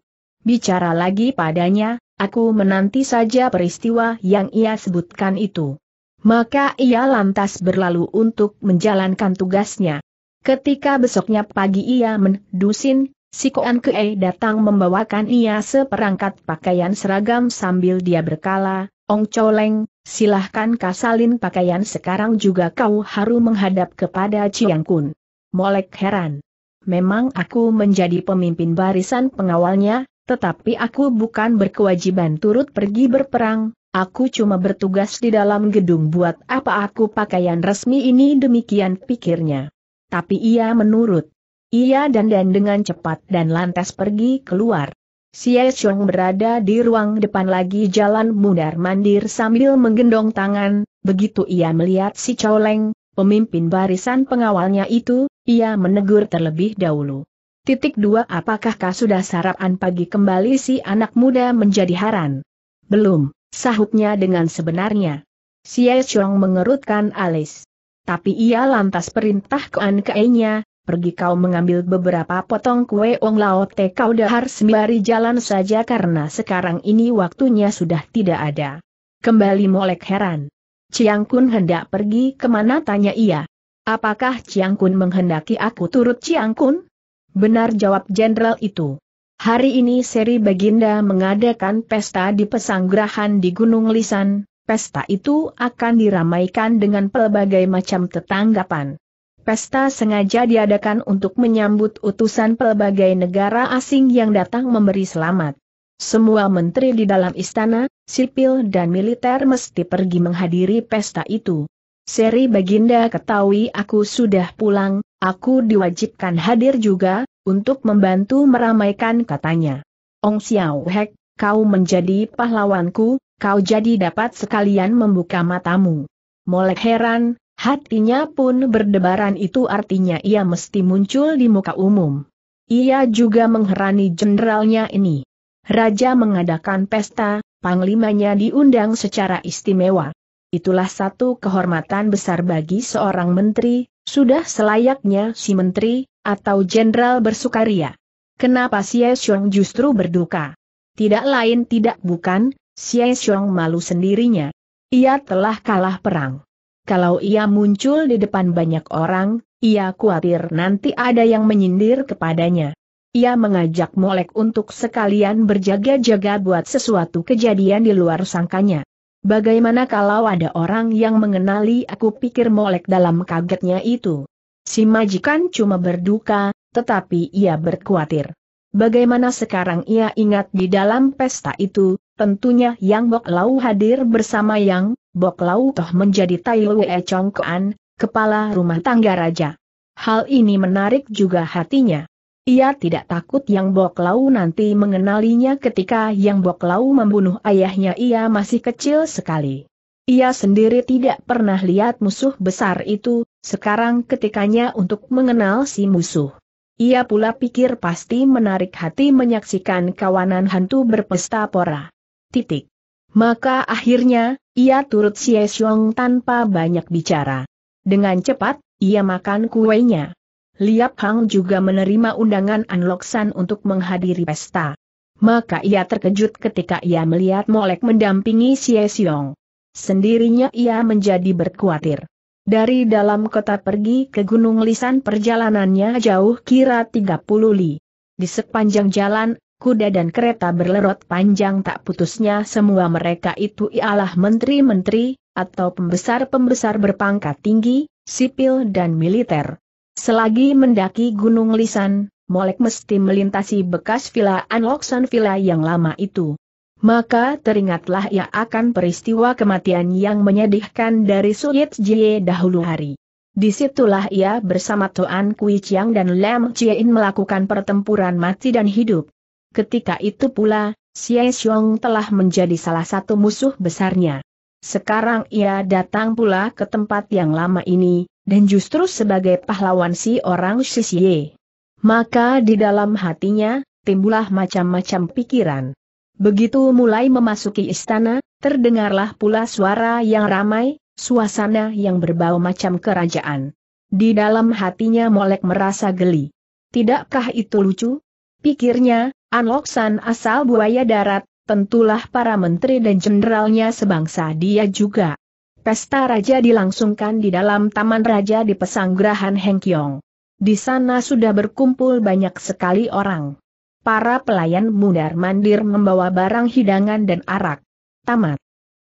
bicara lagi padanya, Aku menanti saja peristiwa yang ia sebutkan itu. Maka ia lantas berlalu untuk menjalankan tugasnya. Ketika besoknya pagi ia mendusin, si Koan Kee datang membawakan ia seperangkat pakaian seragam sambil dia berkala, Ong Choleng, silahkan kasalin pakaian sekarang juga kau haru menghadap kepada Chiang Kun. Molek heran. Memang aku menjadi pemimpin barisan pengawalnya, tetapi aku bukan berkewajiban turut pergi berperang, aku cuma bertugas di dalam gedung buat apa aku pakaian resmi ini demikian pikirnya. Tapi ia menurut. Ia dan dan dengan cepat dan lantas pergi keluar. Si Xiong berada di ruang depan lagi jalan mundar-mandir sambil menggendong tangan, begitu ia melihat si Coleng, pemimpin barisan pengawalnya itu, ia menegur terlebih dahulu. Titik dua apakah kau sudah sarapan pagi kembali si anak muda menjadi haran? Belum, sahutnya dengan sebenarnya. Si Chong mengerutkan alis. Tapi ia lantas perintah ke An pergi kau mengambil beberapa potong kue ong lao te kau dahar sembari jalan saja karena sekarang ini waktunya sudah tidak ada. Kembali molek heran. Chiang Kun hendak pergi kemana tanya ia. Apakah Chiang Kun menghendaki aku turut Chiang Kun? Benar jawab jenderal itu. Hari ini seri Baginda mengadakan pesta di pesanggrahan di Gunung Lisan, pesta itu akan diramaikan dengan pelbagai macam tetanggapan. Pesta sengaja diadakan untuk menyambut utusan pelbagai negara asing yang datang memberi selamat. Semua menteri di dalam istana, sipil dan militer mesti pergi menghadiri pesta itu. Seri Baginda ketahui aku sudah pulang, aku diwajibkan hadir juga, untuk membantu meramaikan katanya. Ong Xiao Hek, kau menjadi pahlawanku, kau jadi dapat sekalian membuka matamu. Molek heran, hatinya pun berdebaran itu artinya ia mesti muncul di muka umum. Ia juga mengherani jenderalnya ini. Raja mengadakan pesta, panglimanya diundang secara istimewa. Itulah satu kehormatan besar bagi seorang menteri, sudah selayaknya si menteri, atau jenderal bersukaria. Kenapa si Xiong justru berduka? Tidak lain tidak bukan, si Xiong malu sendirinya. Ia telah kalah perang. Kalau ia muncul di depan banyak orang, ia khawatir nanti ada yang menyindir kepadanya. Ia mengajak Molek untuk sekalian berjaga-jaga buat sesuatu kejadian di luar sangkanya. Bagaimana kalau ada orang yang mengenali aku pikir molek dalam kagetnya itu? Si majikan cuma berduka, tetapi ia berkhawatir. Bagaimana sekarang ia ingat di dalam pesta itu, tentunya Yang Bok Lau hadir bersama Yang, Bok Lau toh menjadi Tai Lue Kuan, kepala rumah tangga raja. Hal ini menarik juga hatinya. Ia tidak takut Yang Boklau nanti mengenalinya ketika Yang Boklau membunuh ayahnya ia masih kecil sekali. Ia sendiri tidak pernah lihat musuh besar itu, sekarang ketikanya untuk mengenal si musuh. Ia pula pikir pasti menarik hati menyaksikan kawanan hantu berpesta pora. Titik. Maka akhirnya, ia turut Xie Xiong tanpa banyak bicara. Dengan cepat, ia makan kuenya. Liap Hang juga menerima undangan An San untuk menghadiri pesta. Maka ia terkejut ketika ia melihat Molek mendampingi Xie Xiong. Sendirinya ia menjadi berkhawatir. Dari dalam kota pergi ke Gunung Lisan perjalanannya jauh kira 30 li. Di sepanjang jalan, kuda dan kereta berlerot panjang tak putusnya semua mereka itu ialah menteri-menteri, atau pembesar-pembesar berpangkat tinggi, sipil dan militer. Selagi mendaki Gunung Lisan, Molek mesti melintasi bekas villa Anloksan Villa yang lama itu. Maka teringatlah ia akan peristiwa kematian yang menyedihkan dari Suyit Jie dahulu hari. Disitulah ia bersama Toan Kui Chiang dan Lam Chiein melakukan pertempuran mati dan hidup. Ketika itu pula, Xie Xiong telah menjadi salah satu musuh besarnya. Sekarang ia datang pula ke tempat yang lama ini, dan justru sebagai pahlawan si orang Shishie. Maka di dalam hatinya, timbulah macam-macam pikiran. Begitu mulai memasuki istana, terdengarlah pula suara yang ramai, suasana yang berbau macam kerajaan. Di dalam hatinya Molek merasa geli. Tidakkah itu lucu? Pikirnya, Anloksan asal buaya darat, tentulah para menteri dan jenderalnya sebangsa dia juga. Pesta Raja dilangsungkan di dalam Taman Raja di Pesanggrahan Hengkyong. Di sana sudah berkumpul banyak sekali orang. Para pelayan mundar mandir membawa barang hidangan dan arak. Tamat.